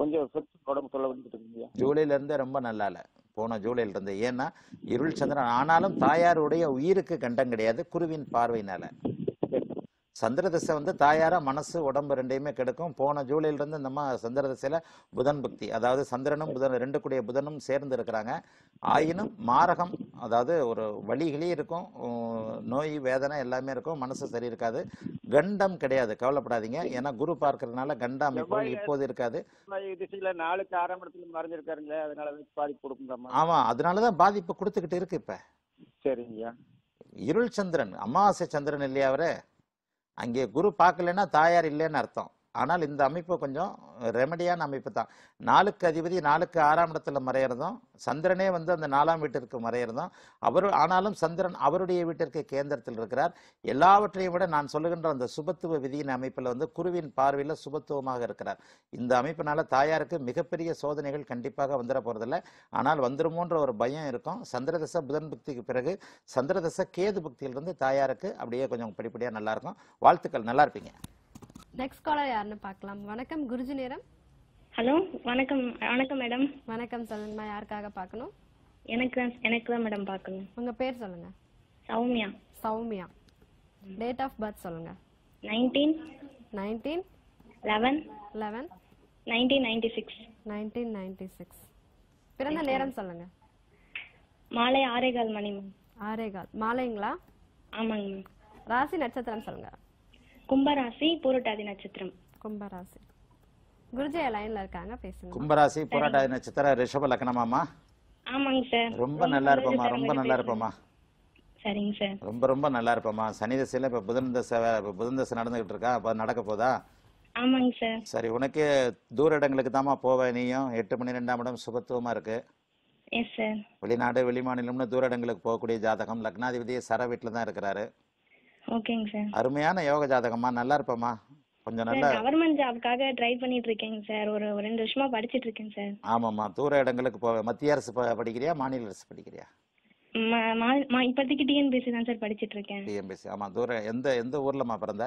கொஞ்சம் ஜூலைல இருந்தே ஜூலைலேருந்தே ரொம்ப நல்லா இல்லை போன ஜூலையிலிருந்து ஏன்னா இருள் சந்திரன் ஆனாலும் தாயாருடைய உயிருக்கு கண்டம் கிடையாது குருவின் பார்வையினால சந்திர திசை வந்து தாயாரா மனசு உடம்பு ரெண்டையுமே கிடைக்கும் போன ஜூலையிலிருந்து நம்ம சந்திர திசையில் புதன் பக்தி அதாவது சந்திரனும் புதன் ரெண்டு கூடிய புதனும் சேர்ந்து இருக்கிறாங்க ஆயினும் மாரகம் அதாவது ஒரு வழிகளே இருக்கும் நோய் வேதனை எல்லாமே இருக்கும் மனசு சரி இருக்காது கண்டம் கிடையாது கவலைப்படாதீங்க ஏன்னா குரு பார்க்கறதுனால கண்ட அமைப்பு இப்போது இருக்காது அதனால பாதிப்பு ஆமா அதனாலதான் பாதிப்பு கொடுத்துக்கிட்டு இருக்கு இப்ப சரிங்க இருள் சந்திரன் அமாவாசை சந்திரன் இல்லையா அவரே அங்கே குரு பார்க்கலன்னா தாயார் இல்லைன்னு அர்த்தம் ஆனால் இந்த அமைப்பு கொஞ்சம் ரெமடியான அமைப்பு தான் நாளுக்கு அதிபதி நாளுக்கு ஆறாம் இடத்துல மறையிறதும் சந்திரனே வந்து அந்த நாலாம் வீட்டிற்கு மறையிறதும் அவர் ஆனாலும் சந்திரன் அவருடைய வீட்டிற்கு கேந்திரத்தில் இருக்கிறார் எல்லாவற்றையும் விட நான் சொல்லுகின்ற அந்த சுபத்துவ விதியின் அமைப்பில் வந்து குருவின் பார்வையில் சுபத்துவமாக இருக்கிறார் இந்த அமைப்பினால தாயாருக்கு மிகப்பெரிய சோதனைகள் கண்டிப்பாக வந்துட போகிறதில்ல ஆனால் வந்துருமோன்ற ஒரு பயம் இருக்கும் சந்திரதச புதன் புக்திக்கு பிறகு சந்திரதச கேது புக்தியிலிருந்து தாயாருக்கு அப்படியே கொஞ்சம் படிப்படியாக நல்லாயிருக்கும் வாழ்த்துக்கள் நல்லா இருப்பீங்க நெக்ஸ்ட் காலர் யாருன்னு பார்க்கலாம் வணக்கம் குருஜி நேரம் ஹலோ வணக்கம் வணக்கம் மேடம் வணக்கம் சொல்லுங்கம்மா யாருக்காக பார்க்கணும் எனக்கு தான் எனக்கு தான் மேடம் பார்க்கணும் உங்க பேர் சொல்லுங்க Soumya Soumya date of birth சொல்லுங்க nineteen nineteen eleven eleven nineteen ninety six nineteen ninety six பிறந்த நேரம் சொல்லுங்க மாலை ஆரேகால் மணி ஆரேகால் மாலைங்களா ஆமாங்க ராசி நட்சத்திரம் சொல்லுங்க கும்பராசி போராட்டாதி நட்சத்திரம் கும்பராசி குருஜி லைன்ல இருக்காங்க பேசுங்க கும்பராசி போராட்டாதி நட்சத்திரம் ரிஷப லக்னமாமா ஆமாங்க சார் ரொம்ப நல்லா இருப்போமா ரொம்ப நல்லா இருப்போமா சரிங்க சார் ரொம்ப ரொம்ப நல்லா இருப்போமா சனி தசையில இப்ப புதன் தசை புதன் தசை நடந்துகிட்டு இருக்கா அப்ப நடக்க போதா ஆமாங்க சார் சரி உனக்கு தூர இடங்களுக்கு தாமா போவ நீயும் எட்டு மணி ரெண்டாம் இடம் சுபத்துவமா இருக்கு வெளிநாடு வெளிமாநிலம்னு தூர இடங்களுக்கு போகக்கூடிய ஜாதகம் லக்னாதிபதி சர வீட்டில் தான் இருக்கிறாரு ஓகேங்க சார் அருமையான யோக ஜாதகமா நல்லா இருப்பமா கொஞ்சம் நல்லா கவர்மெண்ட் ஜாப்க்காக ட்ரை பண்ணிட்டு இருக்கேங்க சார் ஒரு ரெண்டு வருஷமா படிச்சிட்டு இருக்கேன் சார் ஆமாம்மா தூர இடங்களுக்கு போ மத்திய அரசு படிக்கிறியா மாநில அரசு படிக்கிறியா ம- மா- மா- இப்போதைக்கு டிஎன்பிஎஸ்சி தான் சார் படிச்சிட்டு இருக்கேன் டிஎம்பிசி ஆமா தூர எந்த எந்த ஊர்லமா பிறந்த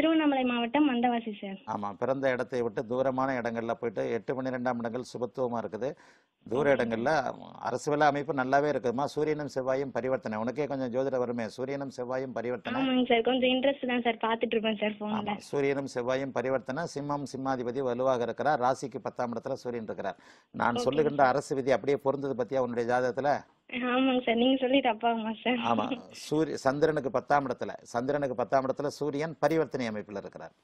திருவண்ணாமலை மாவட்டம் மந்தவாசி சார் ஆமா பிறந்த இடத்தை விட்டு தூரமான இடங்கள்ல போயிட்டு எட்டு பன்னிரெண்டாம் இடங்கள் சுபத்துவமா இருக்குது தூர இடங்கள்ல அரசு வேலை அமைப்பு நல்லாவே இருக்குமா சூரியனும் செவ்வாயும் பரிவர்த்தனை உனக்கே கொஞ்சம் ஜோதிட வருமே சூரியனும் செவ்வாயும் பரிவர்த்தனை ஆமாங்க சார் கொஞ்சம் தான் சார் இருப்பேன் சார் சூரியனும் செவ்வாயும் பரிவர்த்தனை சிம்மம் சிம்மாதிபதி வலுவாக இருக்கிறார் ராசிக்கு பத்தாம் இடத்துல சூரியன் இருக்கிறார் நான் சொல்லுகின்ற அரசு விதி அப்படியே பொருந்தது பத்தியா உன்னுடைய ஜாதகத்துல ஆமாங்க ஆமா சூரிய சந்திரனுக்கு பத்தாம் இடத்துல சந்திரனுக்கு பத்தாம் இடத்துல சூரியன் பரிவர்த்தனை அமைப்புல இருக்கிறார்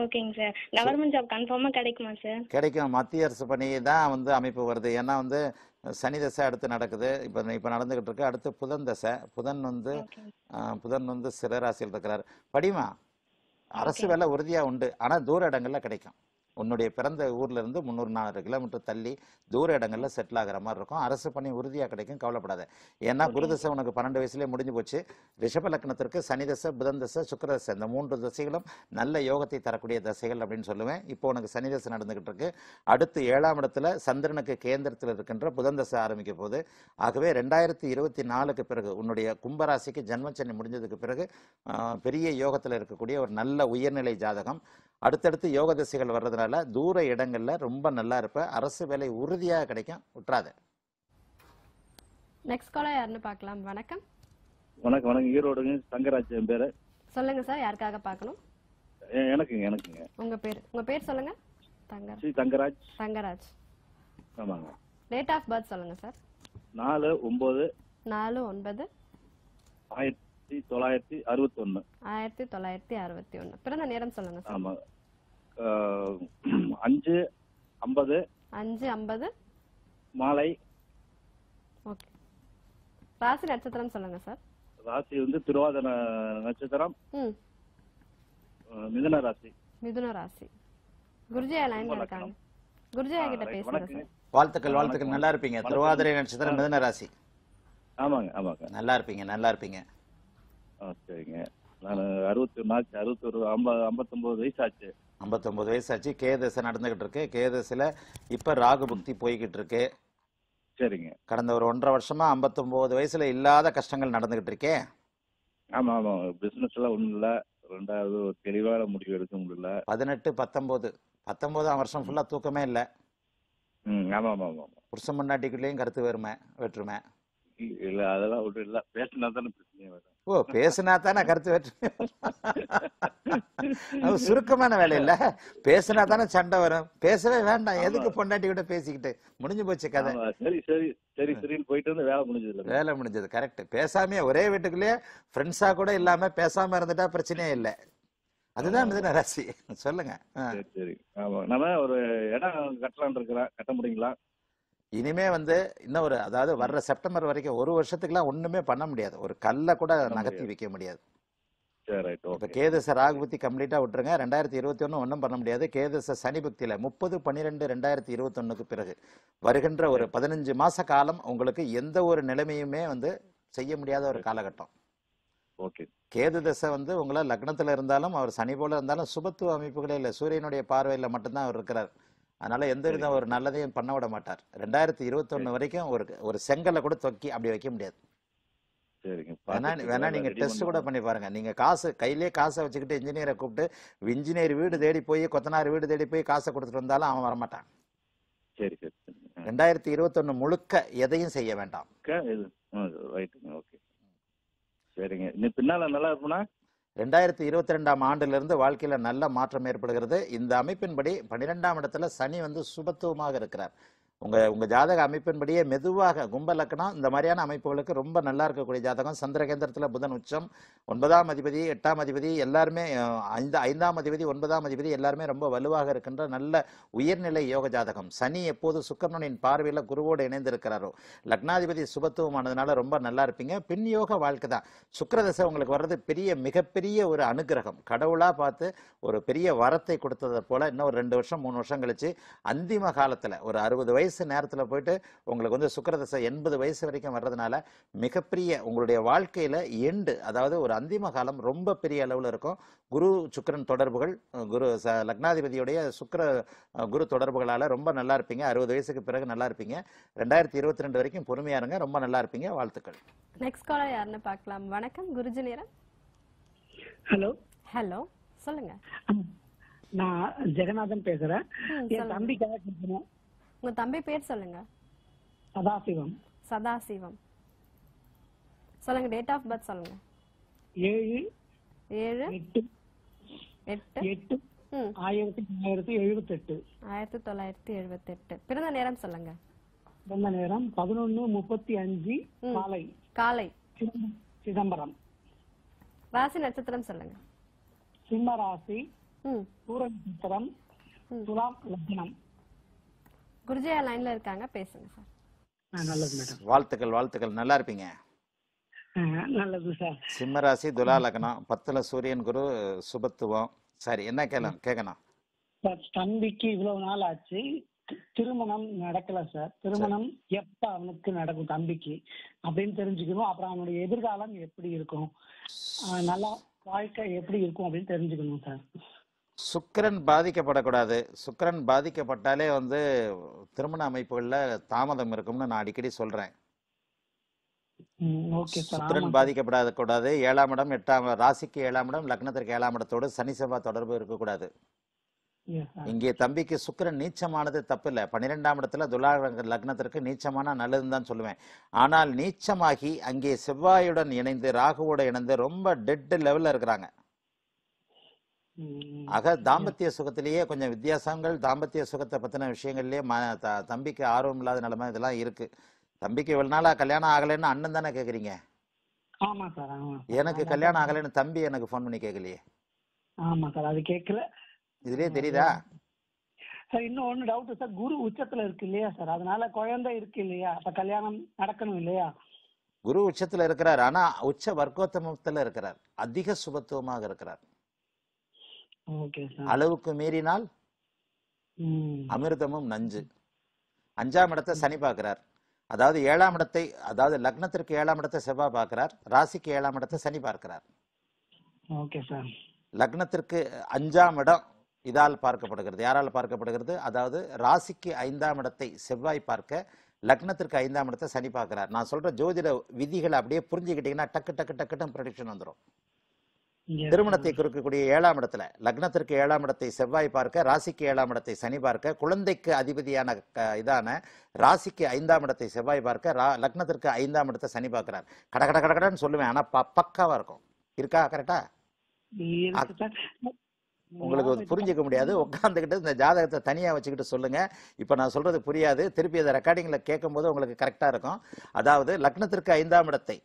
ஓகேங்க சார் கவர்மெண்ட் ஜாப் கன்ஃபார்மா கிடைக்குமா சார் கிடைக்கும் மத்திய அரசு பணி தான் வந்து அமைப்பு வருது ஏன்னா வந்து சனி தசை அடுத்து நடக்குது இப்போ இப்போ நடந்துகிட்டு இருக்கு அடுத்து புதன் தசை புதன் வந்து புதன் வந்து சிறராசியில் இருக்கிறார் படிமா அரசு வேலை உறுதியா உண்டு ஆனா தூர இடங்கள்ல கிடைக்கும் உன்னுடைய பிறந்த ஊர்லேருந்து முந்நூறு நானூறு கிலோமீட்டர் தள்ளி தூர இடங்களில் செட்டில் ஆகிற மாதிரி இருக்கும் அரசு பணி உறுதியாக கிடைக்கும் கவலைப்படாத ஏன்னா குருதசை உனக்கு பன்னெண்டு வயசுலேயே முடிஞ்சு போச்சு ரிஷப லக்னத்திற்கு சனி தசை புதன் தசை சுக்கர தசை இந்த மூன்று தசைகளும் நல்ல யோகத்தை தரக்கூடிய தசைகள் அப்படின்னு சொல்லுவேன் இப்போ உனக்கு சனி தசை நடந்துகிட்டு இருக்கு அடுத்து ஏழாம் இடத்துல சந்திரனுக்கு கேந்திரத்தில் இருக்கின்ற புதன் தசை ஆரம்பிக்க போது ஆகவே ரெண்டாயிரத்தி இருபத்தி நாலுக்கு பிறகு உன்னுடைய கும்பராசிக்கு ஜென்மச்சனி முடிஞ்சதுக்கு பிறகு பெரிய யோகத்தில் இருக்கக்கூடிய ஒரு நல்ல உயர்நிலை ஜாதகம் அடுத்தடுத்து யோக திசைகள் வர்றதுனால அதனால் தூர இடங்களில் ரொம்ப நல்லா இருப்ப அரசு வேலை உறுதியாக கிடைக்கும் விட்டுறாத நெக்ஸ்ட் காலர் யாருன்னு பார்க்கலாம் வணக்கம் வணக்கம் வணக்கம் ஈரோடுங்க தங்கராஜ் என் பேரு சொல்லுங்க சார் யாருக்காக பார்க்கணும் எனக்குங்க எனக்குங்க உங்க பேர் உங்க பேர் சொல்லுங்க தங்கராஜ் ஸ்ரீ தங்கராஜ் தங்கராஜ் ஆமாங்க டேட் ஆஃப் பர்த் சொல்லுங்க சார் நாலு ஒன்பது நாலு ஒன்பது ஆயிரத்தி தொள்ளாயிரத்தி அறுபத்தி ஒன்னு ஆயிரத்தி தொள்ளாயிரத்தி அறுபத்தி ஒன்று பிறந்த நேரம் சொல்லுங்க சார் அஞ்சு ஐம்பது அஞ்சு ஐம்பது மாலை ராசி நட்சத்திரம் சொல்லுங்க சார் ராசி வந்து திருவாதன நட்சத்திரம் ம் மிதுன ராசி மிதுன ராசி குருஜயா லைன்ல இருக்காங்க குருஜயா கிட்ட பேசுங்க வாழ்த்துக்கள் வாழ்த்துக்கள் நல்லா இருப்பீங்க திருவாதிரை நட்சத்திரம் மிதுன ராசி ஆமாங்க ஆமாங்க நல்லா இருப்பீங்க நல்லா இருப்பீங்க சரிங்க நான் அறுபத்தி நாச்சு அறுபத்தொரு ஐம்பது ஐம்பத்தொம்பது வயசு ஆச்சு ஐம்பத்தொம்பது வயசாச்சு கே தசை நடந்துகிட்டு இருக்கு கே தசையில் இப்போ ராகு புக்தி போய்கிட்டு இருக்கு சரிங்க கடந்த ஒரு ஒன்றரை வருஷமா ஐம்பத்தொம்பது வயசுல இல்லாத கஷ்டங்கள் நடந்துகிட்டு இருக்கே ஆமா ஆமா பிசினஸ் எல்லாம் ஒன்றும் இல்லை ரெண்டாவது ஒரு தெளிவான முடிவு எடுக்க முடியல பதினெட்டு பத்தொம்போது பத்தொம்போதாம் வருஷம் ஃபுல்லாக தூக்கமே இல்லை ம் ஆமாம் ஆமாம் ஆமாம் புருஷன் முன்னாட்டிக்குள்ளேயும் கருத்து வருமே வேற்றுமை இல்ல அதெல்லாம் ஒன்றும் இல்ல பேசினா தானே பிரச்சனையே வரும் ஓ பேசினா தானே கருத்து வேற்றுமை சுருக்கமான வேலை இல்ல பேசினா தானே சண்டை வரும் பேசவே வேண்டாம் எதுக்கு பொண்டாட்டி கூட பேசிக்கிட்டு முடிஞ்சு போச்சு கதை சரி சரி சரி சரி போயிட்டு வந்து வேலை முடிஞ்சது வேலை முடிஞ்சது கரெக்ட் பேசாம ஒரே வீட்டுக்குள்ளேயே ஃப்ரெண்ட்ஸா கூட இல்லாம பேசாம இருந்துட்டா பிரச்சனையே இல்லை அதுதான் மிதன ராசி சொல்லுங்க சரி சரி ஆமா நம்ம ஒரு இடம் கட்டலான் இருக்கிறோம் கட்ட முடியுங்களா இனிமே வந்து இன்னும் ஒரு அதாவது வர்ற செப்டம்பர் வரைக்கும் ஒரு வருஷத்துக்குலாம் ஒண்ணுமே பண்ண முடியாது ஒரு கல்லை கூட நகர்த்தி வைக்க முடியாது இப்போ கேதச ராகுபத்தி கம்ப்ளீட்டாக விட்டுருங்க ரெண்டாயிரத்தி இருபத்தி ஒன்று ஒன்றும் பண்ண முடியாது கேதச சனி பக்தியில் முப்பது பன்னிரெண்டு ரெண்டாயிரத்தி இருபத்தொன்னுக்கு பிறகு வருகின்ற ஒரு பதினஞ்சு மாத காலம் உங்களுக்கு எந்த ஒரு நிலைமையுமே வந்து செய்ய முடியாத ஒரு காலகட்டம் கேது தசை வந்து உங்களை லக்னத்தில் இருந்தாலும் அவர் சனி போல இருந்தாலும் சுபத்துவ அமைப்புகளே இல்லை சூரியனுடைய பார்வையில் மட்டும்தான் அவர் இருக்கிறார் அதனால எந்த விதம் ஒரு நல்லதையும் பண்ண விட மாட்டார் ரெண்டாயிரத்தி இருபத்தொன்னு வரைக்கும் ஒரு ஒரு செங்கல்ல கூட தொக்கி அப்படி வைக்க முடியாது வேணா நீங்க டெஸ்ட் கூட பண்ணி பாருங்க நீங்க காசு கையிலே காசை வச்சுக்கிட்டு இன்ஜினியரை கூப்பிட்டு இன்ஜினியர் வீடு தேடி போய் கொத்தனார் வீடு தேடி போய் காசை கொடுத்துட்டு வந்தாலும் அவன் வரமாட்டான் சரி சரி ரெண்டாயிரத்தி இருபத்தொன்னு முழுக்க எதையும் செய்ய வேண்டாம் சரிங்க பின்னால நல்லா இருக்கும்னா ரெண்டாயிரத்தி இருபத்தி ரெண்டாம் ஆண்டிலிருந்து வாழ்க்கையில் நல்ல மாற்றம் ஏற்படுகிறது இந்த அமைப்பின்படி பன்னிரெண்டாம் இடத்துல சனி வந்து சுபத்துவமாக இருக்கிறார் உங்கள் உங்கள் ஜாதக அமைப்பின்படியே மெதுவாக கும்பல் இந்த மாதிரியான அமைப்புகளுக்கு ரொம்ப நல்லா இருக்கக்கூடிய ஜாதகம் சந்திர கேந்திரத்தில் புதன் உச்சம் ஒன்பதாம் அதிபதி எட்டாம் அதிபதி எல்லாருமே ஐந்து ஐந்தாம் அதிபதி ஒன்பதாம் அதிபதி எல்லாருமே ரொம்ப வலுவாக இருக்கின்ற நல்ல உயர்நிலை யோக ஜாதகம் சனி எப்போது சுக்கரனின் பார்வையில் குருவோடு இணைந்திருக்கிறாரோ லக்னாதிபதி சுபத்துவமானதுனால ரொம்ப நல்லா இருப்பீங்க பின் யோக வாழ்க்கை தான் சுக்கரதசை உங்களுக்கு வர்றது பெரிய மிகப்பெரிய ஒரு அனுகிரகம் கடவுளாக பார்த்து ஒரு பெரிய வரத்தை கொடுத்ததை போல் இன்னும் ஒரு ரெண்டு வருஷம் மூணு வருஷம் கழிச்சு அந்திம காலத்தில் ஒரு அறுபது வயசு வயசு நேரத்தில் போயிட்டு உங்களுக்கு வந்து சுக்கரதசை எண்பது வயசு வரைக்கும் வர்றதுனால மிகப்பெரிய உங்களுடைய வாழ்க்கையில் எண்டு அதாவது ஒரு அந்திம காலம் ரொம்ப பெரிய அளவில் இருக்கும் குரு சுக்கரன் தொடர்புகள் குரு ச லக்னாதிபதியுடைய சுக்கர குரு தொடர்புகளால் ரொம்ப நல்லா இருப்பீங்க அறுபது வயசுக்கு பிறகு நல்லா இருப்பீங்க ரெண்டாயிரத்தி இருபத்தி ரெண்டு வரைக்கும் பொறுமையாக இருங்க ரொம்ப நல்லா இருப்பீங்க வாழ்த்துக்கள் நெக்ஸ்ட் காலர் யாருன்னு பார்க்கலாம் வணக்கம் குருஜி நேரம் ஹலோ ஹலோ சொல்லுங்க நான் ஜெகநாதன் பேசுறேன் என் தம்பிக்காக கேட்கணும் உங்க தம்பி பேர் சொல்லுங்க சதாசிவம் சதாசிவம் சொல்லுங்க டேட் ஆஃப் பர்த் சொல்லுங்க ஏழு ஏழு எட்டு எட்டு ஆயிரத்தி தொள்ளாயிரத்தி எழுபத்தி எட்டு ஆயிரத்தி தொள்ளாயிரத்தி எழுபத்தி எட்டு பிறந்த நேரம் சொல்லுங்க பிறந்த நேரம் பதினொன்னு முப்பத்தி அஞ்சு காலை காலை சிதம்பரம் ராசி நட்சத்திரம் சொல்லுங்க சிம்ம ராசி சூரிய நட்சத்திரம் துலாம் லக்னம் குருஜயா லைன்ல இருக்காங்க பேசுங்க சார் நல்லது மேடம் வாழ்த்துக்கள் வாழ்த்துக்கள் நல்லா இருப்பீங்க நல்லது சார் சிம்மராசி துலா லக்னம் பத்துல சூரியன் குரு சுபத்துவம் சரி என்ன கேளும் கேட்கணும் சார் தம்பிக்கு இவ்வளவு நாள் ஆச்சு திருமணம் நடக்கல சார் திருமணம் எப்ப அவனுக்கு நடக்கும் தம்பிக்கு அப்படின்னு தெரிஞ்சுக்கணும் அப்புறம் அவனுடைய எதிர்காலம் எப்படி இருக்கும் நல்லா வாழ்க்கை எப்படி இருக்கும் அப்படின்னு தெரிஞ்சுக்கணும் சார் சுக்கரன் பாதிக்கப்படக்கூடாது சுக்கரன் பாதிக்கப்பட்டாலே வந்து திருமண அமைப்புகளில் தாமதம் இருக்கும்னு நான் அடிக்கடி சொல்றேன் சுக்கரன் பாதிக்கப்படாத கூடாது ஏழாம் இடம் எட்டாம் ராசிக்கு ஏழாம் இடம் லக்னத்திற்கு ஏழாம் இடத்தோடு சனி செவ்வாய் தொடர்பு இருக்கக்கூடாது இங்கே தம்பிக்கு சுக்கரன் நீச்சமானது தப்பு இல்லை பன்னிரெண்டாம் இடத்துல துலா லக்னத்திற்கு நீச்சமான நல்லதுன்னு தான் சொல்லுவேன் ஆனால் நீச்சமாகி அங்கே செவ்வாயுடன் இணைந்து ராகுவோட இணைந்து ரொம்ப டெட் லெவலில் இருக்கிறாங்க ஆக தாம்பத்திய சுகத்திலேயே கொஞ்சம் வித்தியாசங்கள் தாம்பத்திய சுகத்தை பத்தின விஷயங்கள்லயே தம்பிக்கு ஆர்வம் இல்லாத நிலைமை இதெல்லாம் இருக்கு தம்பிக்கு இவ்வளவு நாளா கல்யாணம் ஆகலைன்னு அண்ணன் தானே கேட்குறீங்க எனக்கு கல்யாணம் ஆகலைன்னு தம்பி எனக்கு போன் பண்ணி கேட்கலையே ஆமா சார் அது கேக்கல இதுலயே தெரியுதா சார் இன்னும் ஒன்று டவுட் சார் குரு உச்சத்துல இருக்கு இல்லையா சார் அதனால குழந்தை இருக்கு இல்லையா அப்ப கல்யாணம் நடக்கணும் இல்லையா குரு உச்சத்துல இருக்கிறார் ஆனா உச்ச வர்க்கோத்தமத்துல இருக்கிறார் அதிக சுபத்துவமாக இருக்கிறார் அளவுக்கு மீறினால் அமிர்தமும் நஞ்சு அஞ்சாம் இடத்தை சனி பார்க்கிறார் அதாவது ஏழாம் இடத்தை அதாவது லக்னத்திற்கு ஏழாம் இடத்தை செவ்வாய் பார்க்கிறார் ராசிக்கு ஏழாம் இடத்தை சனி பார்க்கிறார் லக்னத்திற்கு அஞ்சாம் இடம் இதால் பார்க்கப்படுகிறது யாரால் பார்க்கப்படுகிறது அதாவது ராசிக்கு ஐந்தாம் இடத்தை செவ்வாய் பார்க்க லக்னத்திற்கு ஐந்தாம் இடத்தை சனி பார்க்கிறார் நான் சொல்ற ஜோதிட விதிகளை அப்படியே புரிஞ்சுக்கிட்டீங்கன்னா டக்கு டக்கு டக்கு டம் ப்ரொடிக்ஷன் வந்துடும் திருமணத்தை குறிக்கக்கூடிய ஏழாம் இடத்துல லக்னத்திற்கு ஏழாம் இடத்தை செவ்வாய் பார்க்க ராசிக்கு ஏழாம் இடத்தை சனி பார்க்க குழந்தைக்கு அதிபதியான இதான ராசிக்கு ஐந்தாம் இடத்தை செவ்வாய் பார்க்க லக்னத்திற்கு ஐந்தாம் இடத்தை சனி பார்க்கிறார் கட கட கடகடன்னு சொல்லுவேன் ஆனா பக்காவா இருக்கும் இருக்கா கரெக்டா உங்களுக்கு புரிஞ்சுக்க முடியாது உட்காந்துக்கிட்டு இந்த ஜாதகத்தை தனியாக வச்சுக்கிட்டு சொல்லுங்கள் இப்போ நான் சொல்கிறது புரியாது திருப்பி அதை ரெக்கார்டிங்கில் கேட்கும்போது உங்களுக்கு கரெக்டாக இருக்கும் அதாவது லக்னத்திற்கு ஐந்தாம் இடத்தை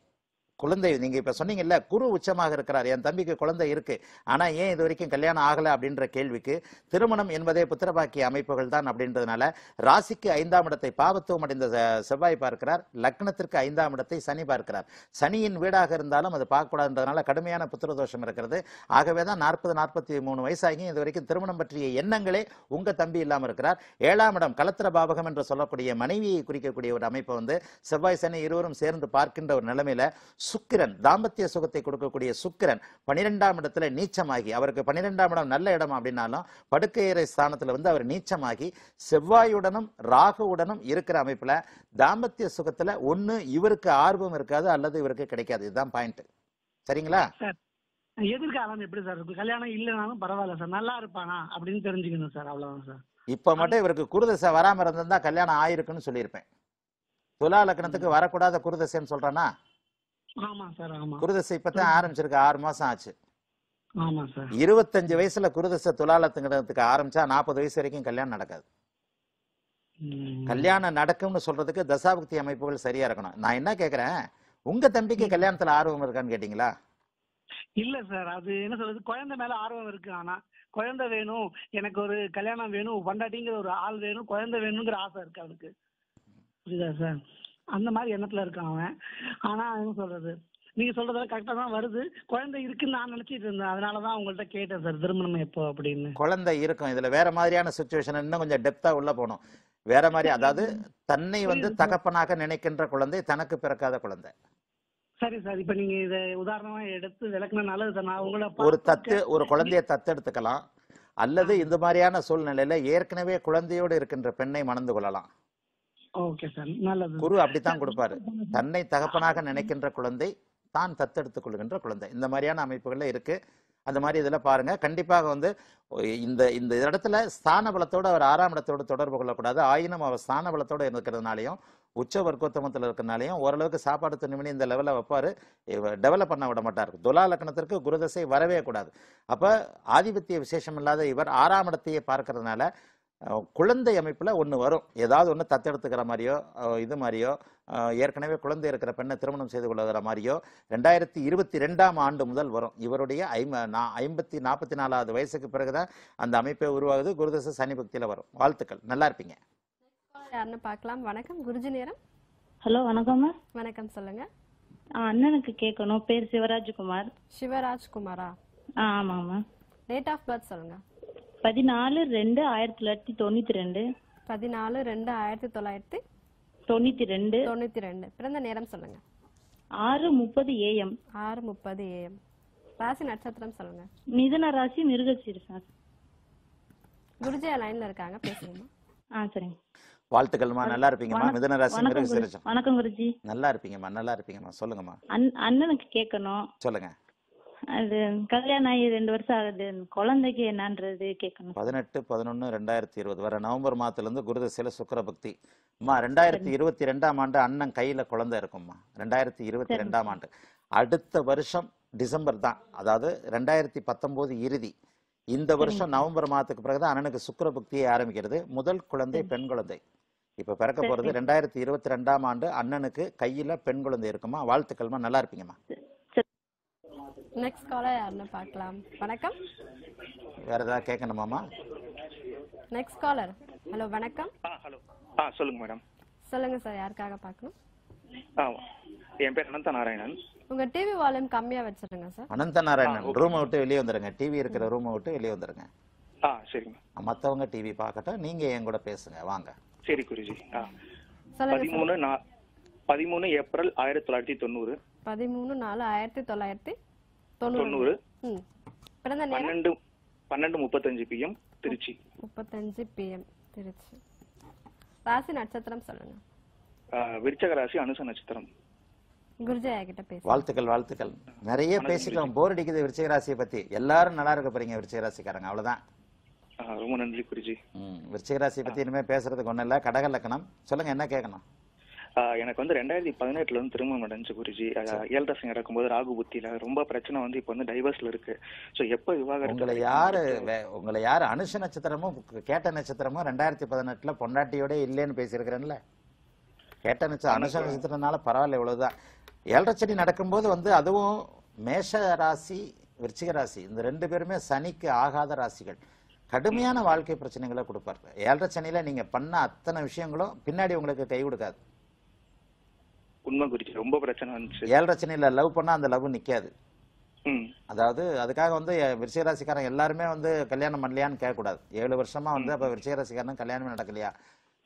குழந்தை நீங்கள் இப்போ சொன்னீங்கல்ல குரு உச்சமாக இருக்கிறார் என் தம்பிக்கு குழந்தை இருக்கு ஆனால் ஏன் இது வரைக்கும் கல்யாணம் ஆகலை அப்படின்ற கேள்விக்கு திருமணம் என்பதே புத்திரபாக்கிய அமைப்புகள் தான் அப்படின்றதுனால ராசிக்கு ஐந்தாம் இடத்தை பாவத்துவம் அடைந்த செவ்வாய் பார்க்கிறார் லக்னத்திற்கு ஐந்தாம் இடத்தை சனி பார்க்கிறார் சனியின் வீடாக இருந்தாலும் அது பார்க்கக்கூடாதுன்றதுனால கடுமையான புத்திரதோஷம் இருக்கிறது ஆகவே தான் நாற்பது நாற்பத்தி மூணு வயசாகியும் இது வரைக்கும் திருமணம் பற்றிய எண்ணங்களே உங்கள் தம்பி இல்லாமல் இருக்கிறார் ஏழாம் இடம் கலத்திர பாவகம் என்று சொல்லக்கூடிய மனைவியை குறிக்கக்கூடிய ஒரு அமைப்பை வந்து செவ்வாய் சனி இருவரும் சேர்ந்து பார்க்கின்ற ஒரு நிலைமையில சுக்கிரன் தாம்பத்திய சுகத்தை கொடுக்கக்கூடிய சுக்கிரன் பன்னிரெண்டாம் இடத்துல நீச்சமாகி அவருக்கு பனிரெண்டாம் இடம் நல்ல இடம் அப்படின்னாலும் படுக்கையறை ஸ்தானத்தில் வந்து அவர் நீச்சமாகி செவ்வாயுடனும் ராகுவுடனும் இருக்கிற அமைப்பில் தாம்பத்திய சுகத்தில் ஒன்று இவருக்கு ஆர்வம் இருக்காது அல்லது இவருக்கு கிடைக்காது இதுதான் பாயிண்ட் சரிங்களா எதிர்காலம் எப்படி சார் கல்யாணம் இல்லைனாலும் பரவாயில்ல சார் நல்லா இருப்பானா அப்படின்னு தெரிஞ்சுக்கணும் சார் அவ்வளவுதான் சார் இப்போ மட்டும் இவருக்கு குருதசை வராமல் இருந்திருந்தா கல்யாணம் ஆயிருக்குன்னு சொல்லியிருப்பேன் துலா லக்னத்துக்கு வரக்கூடாத குருதசைன்னு சொல்றேன்னா குருதசை இப்பதான் ஆரம்பிச்சிருக்கு ஆறு மாசம் ஆச்சு இருபத்தஞ்சு வயசுல குருதசை துலாலத்துங்கிறதுக்கு ஆரம்பிச்சா நாற்பது வயசு வரைக்கும் கல்யாணம் நடக்காது கல்யாணம் நடக்கும்னு சொல்றதுக்கு தசாபக்தி அமைப்புகள் சரியா இருக்கணும் நான் என்ன கேக்குறேன் உங்க தம்பிக்கு கல்யாணத்துல ஆர்வம் இருக்கான்னு கேட்டீங்களா இல்ல சார் அது என்ன சொல்றது குழந்தை மேல ஆர்வம் இருக்கு ஆனா குழந்தை வேணும் எனக்கு ஒரு கல்யாணம் வேணும் பண்டாட்டிங்கிற ஒரு ஆள் வேணும் குழந்தை வேணுங்கிற ஆசை இருக்கு அவனுக்கு புரியுதா சார் அந்த மாதிரி எண்ணத்துல இருக்கான் அவன் ஆனா என்ன சொல்றது நீங்க சொல்றதெல்லாம் கரெக்டா தான் வருது குழந்தை இருக்குன்னு நான் நினைச்சிட்டு இருந்தேன் அதனாலதான் உங்கள்ட்ட கேட்டேன் சார் திருமணம் எப்போ அப்படின்னு குழந்தை இருக்கும் இதுல வேற மாதிரியான சுச்சுவேஷன் இன்னும் கொஞ்சம் டெப்தா உள்ள போனோம் வேற மாதிரி அதாவது தன்னை வந்து தகப்பனாக நினைக்கின்ற குழந்தை தனக்கு பிறக்காத குழந்தை சரி சார் இப்ப நீங்க இத உதாரணமா எடுத்து விளக்குன நல்லது சார் நான் உங்களை ஒரு தத்து ஒரு குழந்தைய எடுத்துக்கலாம் அல்லது இந்த மாதிரியான சூழ்நிலையில ஏற்கனவே குழந்தையோடு இருக்கின்ற பெண்ணை மணந்து கொள்ளலாம் குரு அப்படித்தான் கொடுப்பாரு தன்னை தகப்பனாக நினைக்கின்ற குழந்தை தான் தத்தெடுத்துக் கொள்கின்ற குழந்தை இந்த மாதிரியான அமைப்புகள்ல இருக்கு அந்த மாதிரி இதில் பாருங்க கண்டிப்பாக வந்து இந்த இந்த இடத்துல ஸ்தான பலத்தோடு அவர் ஆறாம் இடத்தோடு தொடர்பு கொள்ளக்கூடாது ஆயினும் அவர் ஸ்தான பலத்தோடு இருக்கிறதுனாலையும் உச்ச வர்க்கோத்தமத்தில் இருக்கிறதுனாலையும் ஓரளவுக்கு சாப்பாடு துணிமணி இந்த லெவலில் வைப்பார் டெவலப் பண்ண விட மாட்டார் துலா லக்கணத்திற்கு குருதசை வரவே கூடாது அப்போ ஆதிபத்திய விசேஷம் இல்லாத இவர் ஆறாம் இடத்தையே பார்க்கறதுனால குழந்தை அமைப்பில் ஒன்று வரும் ஏதாவது ஒன்று தத்தெடுத்துக்கிற மாதிரியோ இது மாதிரியோ ஏற்கனவே குழந்தை இருக்கிற பெண்ணை திருமணம் செய்து கொள்ளுகிற மாதிரியோ ரெண்டாயிரத்தி இருபத்தி ரெண்டாம் ஆண்டு முதல் வரும் இவருடைய ஐம்ப நான் ஐம்பத்தி நாற்பத்தி நாலாவது வயசுக்கு பிறகு தான் அந்த அமைப்பை உருவாகுது குருதச சனி பக்தியில் வரும் வாழ்த்துக்கள் நல்லா இருப்பீங்க யாருன்னு பார்க்கலாம் வணக்கம் குருஜி நேரம் ஹலோ வணக்கம் வணக்கம் சொல்லுங்க அண்ணனுக்கு கேட்கணும் பேர் சிவராஜ்குமார் சிவராஜ்குமாரா ஆமாம் டேட் ஆஃப் பர்த் சொல்லுங்க பதினாலு ரெண்டு ஆயிரத்தி தொள்ளாயிரத்தி தொண்ணூத்தி ரெண்டு பதினாலு ரெண்டு ஆயிரத்தி தொள்ளாயிரத்தி தொண்ணூத்தி ரெண்டு தொண்ணூத்தி ரெண்டு பிறந்த நேரம் சொல்லுங்க ஆறு முப்பது ஏஎம் ஆறு முப்பது ஏஎம் ராசி நட்சத்திரம் சொல்லுங்க மிதுன ராசி மிருகசீரிசா குருஜயா லைன்ல இருக்காங்க பேசுங்கம்மா ஆ சரிங்க வாழ்த்துக்கள்மா நல்லா இருப்பீங்கம்மா மிதுன ராசி வணக்கம் குருஜி நல்லா இருப்பீங்கம்மா நல்லா இருப்பீங்கம்மா சொல்லுங்கம்மா அண்ணனுக்கு கேட்கணும் சொல்லுங்க அது கல்யாணம் ஆகி ரெண்டு வருஷம் ஆகுது குழந்தைக்கு என்னன்றது கேட்கணும் பதினெட்டு பதினொன்று ரெண்டாயிரத்தி இருபது வர நவம்பர் மாதத்துலேருந்து குருதசையில் சுக்கர பக்தி அம்மா ரெண்டாயிரத்தி இருபத்தி ரெண்டாம் ஆண்டு அண்ணன் கையில் குழந்தை இருக்கும்மா ரெண்டாயிரத்தி இருபத்தி ரெண்டாம் ஆண்டு அடுத்த வருஷம் டிசம்பர் தான் அதாவது ரெண்டாயிரத்தி பத்தொன்பது இறுதி இந்த வருஷம் நவம்பர் மாதத்துக்கு பிறகு தான் அண்ணனுக்கு சுக்கர பக்தியை ஆரம்பிக்கிறது முதல் குழந்தை பெண் குழந்தை இப்ப பிறக்க போறது ரெண்டாயிரத்தி இருபத்தி ரெண்டாம் ஆண்டு அண்ணனுக்கு கையில பெண் குழந்தை இருக்குமா வாழ்த்துக்கள்மா நல்லா இருப்பீங்கம்மா நெக்ஸ்ட் காலர் யாருன்னு பார்க்கலாம் வணக்கம் வேற ஏதாவது கேட்கணுமாமா நெக்ஸ்ட் காலர் ஹலோ வணக்கம் ஹலோ ஆ சொல்லுங்க மேடம் சொல்லுங்க சார் யாருக்காக பார்க்கணும் என் பேர் அனந்த நாராயணன் உங்க டிவி வால்யூம் கம்மியா வச்சிருங்க சார் அனந்த நாராயணன் ரூம் விட்டு வெளியே வந்துருங்க டிவி இருக்கிற ரூம் விட்டு வெளியே வந்துருங்க ஆ சரிங்க மத்தவங்க டிவி பார்க்கட்டும் நீங்க என் கூட பேசுங்க வாங்க சரி குருஜி பதிமூணு பதிமூணு ஏப்ரல் ஆயிரத்தி தொள்ளாயிரத்தி தொண்ணூறு பதிமூணு நாலு ஆயிரத்தி தொள்ளாயிரத்தி தொண்ணூறு பன்னெண்டு பன்னெண்டு முப்பத்தஞ்சு பிஎம் திருச்சி முப்பத்தஞ்சு பிஎம் திருச்சி ராசி நட்சத்திரம் சொல்லுங்க விருச்சக ராசி அனுச நட்சத்திரம் வாழ்த்துக்கள் வாழ்த்துக்கள் நிறைய பேசிக்கலாம் போர் அடிக்குது விருச்சிக ராசியை பத்தி எல்லாரும் நல்லா இருக்க போறீங்க விருச்சிக ராசிக்காரங்க அவ்வளவுதான் ரொம்ப நன்றி குருஜி விருச்சிக ராசியை பத்தி இனிமே பேசுறதுக்கு ஒண்ணு இல்ல கடக லக்கணம் சொல்லுங்க என்ன கேட்கணும் எனக்கு வந்து ரெண்டாயிரத்தி பதினெட்டுல இருந்து திருமணம் நடந்துச்சு குருஜி ஏழரசம் நடக்கும்போது ராகு புத்தியில ரொம்ப பிரச்சனை வந்து இப்போ வந்து டைவர்ஸ்ல இருக்கு ஸோ எப்போ விவாகரத்துல யாரு உங்களை யாரு அனுஷ நட்சத்திரமும் கேட்ட நட்சத்திரமும் ரெண்டாயிரத்தி பதினெட்டுல பொண்டாட்டியோட இல்லைன்னு பேசியிருக்கிறேன்ல கேட்ட நட்சத்திரம் அனுஷ நட்சத்திரம்னால பரவாயில்ல இவ்வளவுதான் ஏழரை நடக்கும்போது வந்து அதுவும் மேஷ ராசி விருச்சிக ராசி இந்த ரெண்டு பேருமே சனிக்கு ஆகாத ராசிகள் கடுமையான வாழ்க்கை பிரச்சனைகளை கொடுப்பாரு ஏழரை சனியில நீங்க பண்ண அத்தனை விஷயங்களும் பின்னாடி உங்களுக்கு கை கொடுக்காது உண்மை குறிச்சி ரொம்ப பிரச்சனை வந்துச்சு ஏழு ரச்சனையில் லவ் பண்ணால் அந்த லவ் நிற்காது அதாவது அதுக்காக வந்து விருச்சிகராசிக்காரன் எல்லாருமே வந்து கல்யாணம் பண்ணலையான்னு கேட்கக்கூடாது ஏழு வருஷமா வந்து அப்போ விருச்சிகராசிக்காரன் கல்யாணமே நடக்கலையா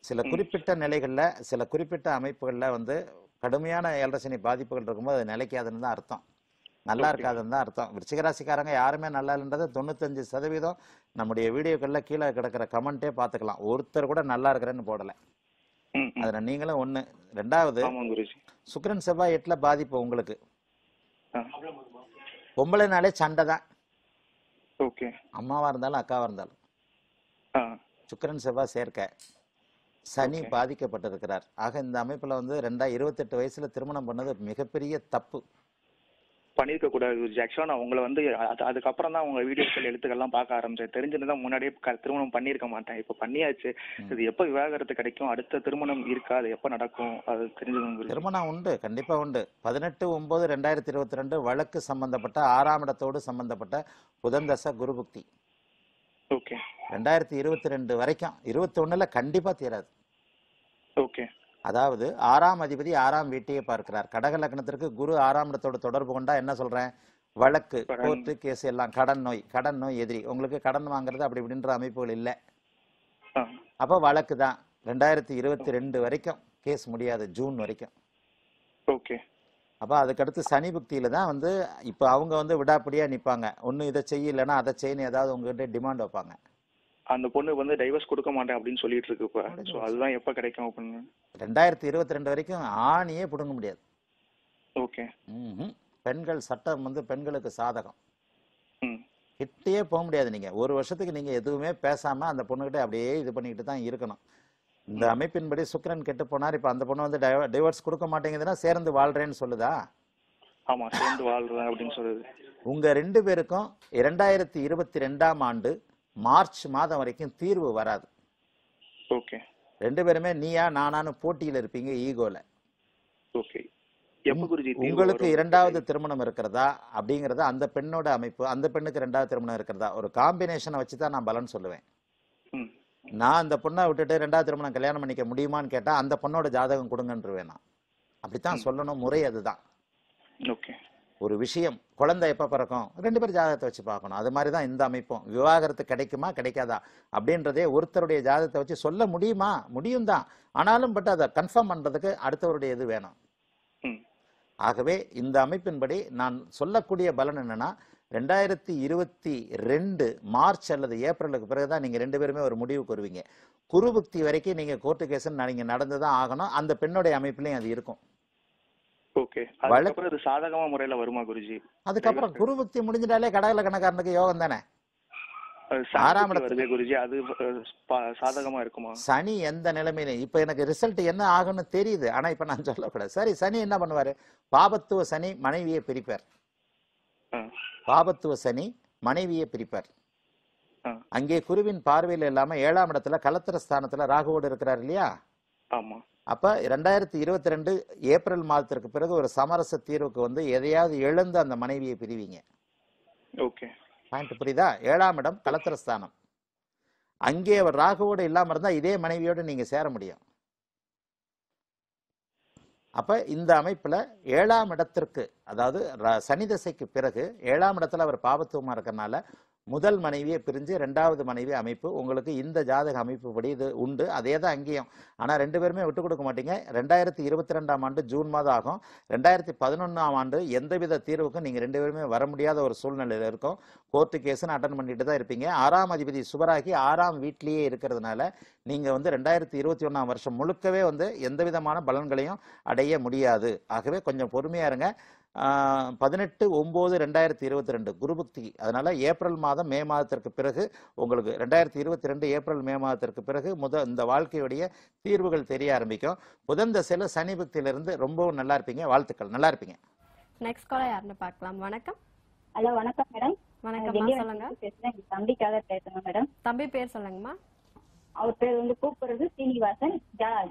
சில குறிப்பிட்ட நிலைகளில் சில குறிப்பிட்ட அமைப்புகளில் வந்து கடுமையான ஏழரசனி பாதிப்புகள் இருக்கும்போது அது நிலைக்காதுன்னு தான் அர்த்தம் நல்லா இருக்காதுன்னு தான் அர்த்தம் விருச்சிகராசிக்காரங்க யாருமே நல்லா இல்லைன்றது தொண்ணூத்தஞ்சு சதவீதம் நம்முடைய வீடியோக்களில் கீழே கிடக்கிற கமெண்ட்டே பார்த்துக்கலாம் ஒருத்தர் கூட நல்லா இருக்கிறேன்னு போடலை அதுல நீங்களும் ஒண்ணு ரெண்டாவது சுக்கரன் செவ்வாய் எட்டுல பாதிப்பு உங்களுக்கு பொம்பளைனாலே சண்டை தான் ஓகே அம்மாவா இருந்தாலும் அக்காவா இருந்தாலும் சுக்கரன் செவ்வாய் சேர்க்க சனி பாதிக்கப்பட்டிருக்கிறார் ஆக இந்த அமைப்புல வந்து ரெண்டா இருபத்தெட்டு வயசுல திருமணம் பண்ணது மிகப்பெரிய தப்பு பண்ணியிருக்க கூடாது குருஜி ஆக்சுவலாக நான் உங்களை வந்து அதுக்கப்புறம் தான் உங்க வீடியோக்கள் எழுத்துக்கள்லாம் பார்க்க ஆரம்பிச்சேன் தெரிஞ்சிருந்தா முன்னாடியே திருமணம் பண்ணியிருக்க மாட்டேன் இப்போ பண்ணியாச்சு இது எப்போ விவாகரத்து கிடைக்கும் அடுத்த திருமணம் இருக்கா அது எப்போ நடக்கும் அது தெரிஞ்சது திருமணம் உண்டு கண்டிப்பாக உண்டு பதினெட்டு ஒம்பது ரெண்டாயிரத்தி இருபத்தி ரெண்டு வழக்கு சம்பந்தப்பட்ட ஆறாம் இடத்தோடு சம்பந்தப்பட்ட புதன் தசை குருபுக்தி ஓகே ரெண்டாயிரத்தி இருபத்தி ரெண்டு வரைக்கும் இருபத்தி ஒன்றில் கண்டிப்பாக தீராது ஓகே அதாவது ஆறாம் அதிபதி ஆறாம் வீட்டையே பார்க்கிறார் கடக லக்னத்திற்கு குரு ஆறாம் இடத்தோட தொடர்பு கொண்டா என்ன சொல்றேன் வழக்கு கோர்ட்டு கேஸ் எல்லாம் கடன் நோய் கடன் நோய் எதிரி உங்களுக்கு கடன் வாங்குறது அப்படி இப்படின்ற அமைப்புகள் இல்லை அப்ப வழக்கு தான் ரெண்டாயிரத்தி இருபத்தி ரெண்டு வரைக்கும் கேஸ் முடியாது ஜூன் வரைக்கும் ஓகே அப்போ அதுக்கடுத்து சனி புக்தியில தான் வந்து இப்போ அவங்க வந்து விடாப்படியாக நிற்பாங்க ஒன்றும் இதை செய்யலைன்னா அதை செய்யணும் ஏதாவது உங்ககிட்ட டிமாண்ட் வைப்பாங்க அந்த பொண்ணு வந்து டைவர்ஸ் கொடுக்க மாட்டேன் அப்படின்னு சொல்லிட்டு இருக்கு இப்போ ஸோ அதுதான் எப்போ கிடைக்கும் அப்படின்னு ரெண்டாயிரத்தி இருபத்தி ரெண்டு வரைக்கும் ஆணியே பிடுங்க முடியாது ஓகே பெண்கள் சட்டம் வந்து பெண்களுக்கு சாதகம் கிட்டே போக முடியாது நீங்க ஒரு வருஷத்துக்கு நீங்க எதுவுமே பேசாம அந்த பொண்ணுகிட்ட அப்படியே இது பண்ணிக்கிட்டு தான் இருக்கணும் இந்த அமைப்பின்படி சுக்கரன் கெட்டு போனார் இப்ப அந்த பொண்ணு வந்து டைவர்ஸ் கொடுக்க மாட்டேங்குதுன்னா சேர்ந்து வாழ்றேன்னு சொல்லுதா ஆமா சேர்ந்து வாழ்றேன் அப்படின்னு சொல்லுது உங்க ரெண்டு பேருக்கும் இரண்டாயிரத்தி இருபத்தி ரெண்டாம் ஆண்டு மார்ச் மாதம் வரைக்கும் தீர்வு வராது ஓகே ரெண்டு பேருமே நீயா நானானு போட்டியில் இருப்பீங்க ஈகோல ஓகே உங்களுக்கு இரண்டாவது திருமணம் இருக்கிறதா அப்படிங்கறத அந்த பெண்ணோட அமைப்பு அந்த பெண்ணுக்கு ரெண்டாவது திருமணம் இருக்கிறதா ஒரு காம்பினேஷனை வச்சு தான் நான் பலன் சொல்லுவேன் நான் அந்த பொண்ணை விட்டுட்டு ரெண்டாவது திருமணம் கல்யாணம் பண்ணிக்க முடியுமான்னு கேட்டா அந்த பொண்ணோட ஜாதகம் கொடுங்கன்றுவேன் வேணாம் அப்படித்தான் சொல்லணும் முறை அதுதான் ஓகே ஒரு விஷயம் குழந்தை எப்போ பிறக்கும் ரெண்டு பேர் ஜாதகத்தை வச்சு பார்க்கணும் அது மாதிரி தான் இந்த அமைப்பும் விவாகரத்து கிடைக்குமா கிடைக்காதா அப்படின்றதே ஒருத்தருடைய ஜாதகத்தை வச்சு சொல்ல முடியுமா முடியும் தான் ஆனாலும் பட் அதை கன்ஃபார்ம் பண்ணுறதுக்கு அடுத்தவருடைய இது வேணும் ஆகவே இந்த அமைப்பின்படி நான் சொல்லக்கூடிய பலன் என்னென்னா ரெண்டாயிரத்தி இருபத்தி ரெண்டு மார்ச் அல்லது ஏப்ரலுக்கு பிறகு தான் நீங்கள் ரெண்டு பேருமே ஒரு முடிவு கூறுவீங்க குருபுக்தி வரைக்கும் நீங்கள் கோர்ட்டு கேஸ் நீங்கள் நடந்து தான் ஆகணும் அந்த பெண்ணுடைய அமைப்புலையும் அது இருக்கும் யோகம் தானே எந்த நிலைமையில இப்ப எனக்கு ரிசல்ட் என்ன தெரியுது ஆனா இப்ப நான் சரி சனி என்ன பண்ணுவாரு பாபத்துவ சனி மனைவியை பிரிப்பார் பாபத்துவ சனி மனைவியை பிரிப்பார் அங்கே குருவின் பார்வையில் இல்லாம ஏழாம் இடத்துல கலத்திர ஸ்தானத்துல ராகுவோடு இருக்கிறார் இல்லையா அப்ப அப்போ ரெண்டாயிரத்தி இருபத்தி ரெண்டு ஏப்ரல் மாதத்திற்கு பிறகு ஒரு சமரச தீர்வுக்கு வந்து எதையாவது எழுந்து அந்த மனைவியை பிரிவிங்க ஓகே பாயிண்ட் புரியுதா ஏழாம் இடம் கலத்திரஸ்தானம் அங்கே அவர் ராகுவோடு இல்லாம இருந்தா இதே மனைவியோடு நீங்க சேர முடியும் அப்ப இந்த அமைப்புல ஏழாம் இடத்திற்கு அதாவது சனி தசைக்கு பிறகு ஏழாம் இடத்துல அவர் பாபத்துவமா இருக்கிறனால முதல் மனைவியை பிரிஞ்சு ரெண்டாவது மனைவி அமைப்பு உங்களுக்கு இந்த ஜாதக அமைப்பு படி இது உண்டு அதே தான் அங்கேயும் ஆனால் ரெண்டு பேருமே விட்டு கொடுக்க மாட்டீங்க ரெண்டாயிரத்தி இருபத்தி ரெண்டாம் ஆண்டு ஜூன் மாதம் ஆகும் ரெண்டாயிரத்தி பதினொன்றாம் ஆண்டு எந்தவித தீர்வுக்கும் நீங்கள் ரெண்டு பேருமே வர முடியாத ஒரு சூழ்நிலையில் இருக்கும் கோர்ட்டு கேஸுன்னு அட்டன் பண்ணிட்டு தான் இருப்பீங்க ஆறாம் அதிபதி சுபராகி ஆறாம் வீட்லேயே இருக்கிறதுனால நீங்கள் வந்து ரெண்டாயிரத்தி இருபத்தி ஒன்றாம் வருஷம் முழுக்கவே வந்து எந்த விதமான பலன்களையும் அடைய முடியாது ஆகவே கொஞ்சம் பொறுமையாக இருங்க பதினெட்டு ஒம்பது ரெண்டாயிரத்தி இருபத்தி ரெண்டு குருபக்தி அதனால் ஏப்ரல் மாதம் மே மாதத்திற்கு பிறகு உங்களுக்கு ரெண்டாயிரத்தி இருபத்தி ரெண்டு ஏப்ரல் மே மாதத்திற்கு பிறகு முத இந்த வாழ்க்கையுடைய தீர்வுகள் தெரிய ஆரம்பிக்கும் புதன் தசையில் சனி பக்தியிலிருந்து ரொம்பவும் நல்லா இருப்பீங்க வாழ்த்துக்கள் நல்லா இருப்பீங்க நெக்ஸ்ட் காலை யாருன்னு பார்க்கலாம் வணக்கம் ஹலோ வணக்கம் மேடம் வணக்கம் சொல்லுங்க தம்பிக்காக பேசுங்க மேடம் தம்பி பேர் சொல்லுங்கம்மா அவர் பேர் வந்து கூப்பிடுறது ஸ்ரீனிவாசன்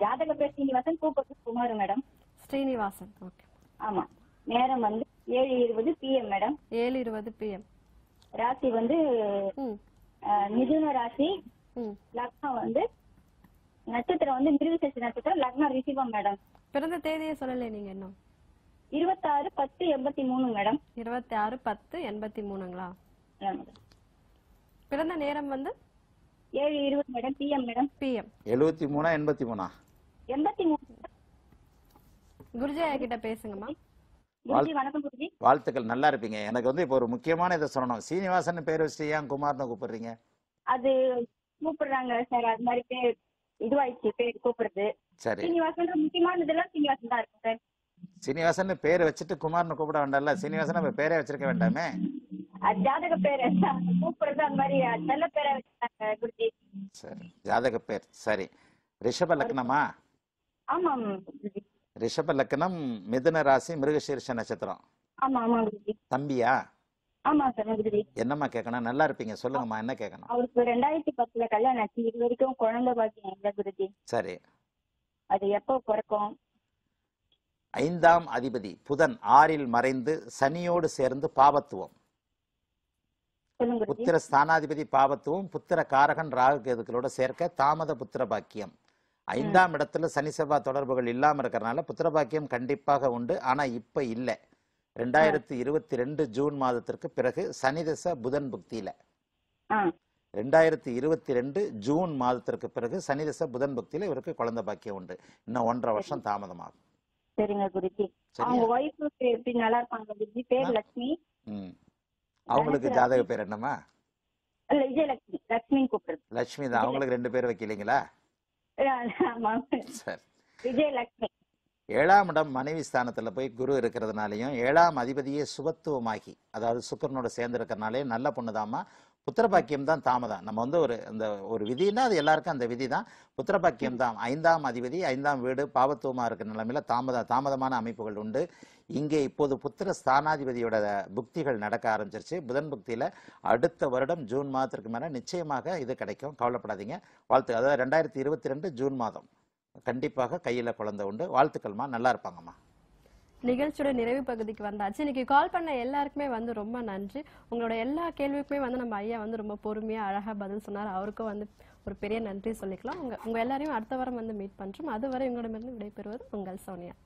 ஜாதக பேர் ஸ்ரீனிவாசன் கூப்பிடுறது குமார் மேடம் ஸ்ரீனிவாசன் ஓகே ஆமா நேரம் வந்து ஏழு இருபது பிஎம் மேடம் ஏழு இருபது பி எம் ராசி வந்து மிதுன ராசி லக்னம் வந்து நட்சத்திரம் வந்து மிருகசேஷ நட்சத்திரம் லக்னம் ரிஷிபம் மேடம் பிறந்த தேதியை சொல்லல நீங்க இன்னும் இருபத்தாறு பத்து எண்பத்தி மூணு மேடம் இருபத்தி ஆறு பத்து எண்பத்தி மூணுங்களா பிறந்த நேரம் வந்து ஏழு இருபது மேடம் பிஎம் மேடம் பிஎம் எழுபத்தி மூணா எண்பத்தி மூணா எண்பத்தி மூணு குருஜாயா கிட்ட பேசுங்கம்மா வாழ்த்துக்கள் நல்லா இருப்பீங்க எனக்கு வந்து இப்போ ஒரு முக்கியமான இதை சொல்லணும் சீனிவாசன் பேர் வச்சு ஏன் குமார்னு கூப்பிடுறீங்க அது கூப்பிடுறாங்க சார் அது மாதிரி பேர் இதுவாயிடுச்சு பேர் கூப்பிடுறது சரி சீனிவாசன் முக்கியமான இதெல்லாம் சீனிவாசன் தான் இருக்கும் சார் சீனிவாசன் பேர் வச்சுட்டு குமார்னு கூப்பிட வேண்டாம்ல சீனிவாசன் அப்ப பேரே வச்சிருக்க வேண்டாமே ஜாதக பேர் கூப்பிடுறது அந்த மாதிரி நல்ல பேரை வச்சிருக்காங்க குருஜி சரி ஜாதக பேர் சரி ரிஷப லக்னமா ஆமாம் ரிஷப லக்னம் மிதுன ராசி மிருகசீர்ஷ நட்சத்திரம் தம்பியா என்னம்மா கேக்கணும் நல்லா இருப்பீங்க சொல்லுங்கம்மா என்ன கேட்கணும் அவருக்கு ரெண்டாயிரத்தி பத்துல கல்யாணம் ஆச்சு இது வரைக்கும் குழந்தை பாக்கியம் சரி அது எப்போ பிறக்கும் ஐந்தாம் அதிபதி புதன் ஆறில் மறைந்து சனியோடு சேர்ந்து பாவத்துவம் புத்திர ஸ்தானாதிபதி பாவத்துவம் புத்திர காரகன் ராகு கேதுக்களோட சேர்க்க தாமத புத்திர பாக்கியம் ஐந்தாம் இடத்துல சனி செவ்வாய் தொடர்புகள் இல்லாமல் இருக்கிறனால புத்திரபாக்கியம் கண்டிப்பாக உண்டு ஆனால் இப்போ இல்லை ரெண்டாயிரத்தி இருபத்தி ரெண்டு ஜூன் மாதத்திற்கு பிறகு சனி திசை புதன் புக்தியில ரெண்டாயிரத்தி இருபத்தி ரெண்டு ஜூன் மாதத்திற்கு பிறகு சனி திசை புதன் புக்தியில இவருக்கு குழந்தை பாக்கியம் உண்டு இன்னும் ஒன்றரை வருஷம் தாமதமாகும் சரிங்க குருஜி அவங்களுக்கு ஜாதக பேர் என்னமா லட்சுமி தான் அவங்களுக்கு ரெண்டு பேர் வைக்கலீங்களா விஜயலட்சுமி ஏழாம் இடம் மனைவி ஸ்தானத்துல போய் குரு இருக்கிறதுனாலையும் ஏழாம் அதிபதியே சுபத்துவமாகி அதாவது சுக்கரனோட சேர்ந்து இருக்கிறனாலே நல்ல பொண்ணுதாமா புத்திரபாக்கியம் தான் தாமதம் நம்ம வந்து ஒரு அந்த ஒரு விதினா அது எல்லாருக்கும் அந்த விதி தான் புத்திரபாக்கியம் தான் ஐந்தாம் அதிபதி ஐந்தாம் வீடு பாவத்துவமா இருக்கிற நிலைமையில தாமத தாமதமான அமைப்புகள் உண்டு இங்கே இப்போது புத்திர ஸ்தானாதிபதியோட புக்திகள் நடக்க ஆரம்பிச்சிருச்சு புதன் புக்தியில் அடுத்த வருடம் ஜூன் மாதத்திற்கு மேலே நிச்சயமாக இது கிடைக்கும் கவலைப்படாதீங்க வாழ்த்து அதாவது ரெண்டாயிரத்தி இருபத்தி ரெண்டு ஜூன் மாதம் கண்டிப்பாக கையில் குழந்தை உண்டு வாழ்த்துக்கள்மா நல்லா இருப்பாங்கம்மா நிகழ்ச்சியோட நிறைவு பகுதிக்கு வந்தாச்சு இன்னைக்கு கால் பண்ண எல்லாருக்குமே வந்து ரொம்ப நன்றி உங்களோட எல்லா கேள்விக்குமே வந்து நம்ம ஐயா வந்து ரொம்ப பொறுமையாக அழகாக பதில் சொன்னார் அவருக்கும் வந்து ஒரு பெரிய நன்றி சொல்லிக்கலாம் உங்கள் உங்கள் எல்லாரையும் அடுத்த வாரம் வந்து மீட் பண்ணுறோம் அதுவரை வரை இருந்து விடைபெறுவது உங்கள் சோனியா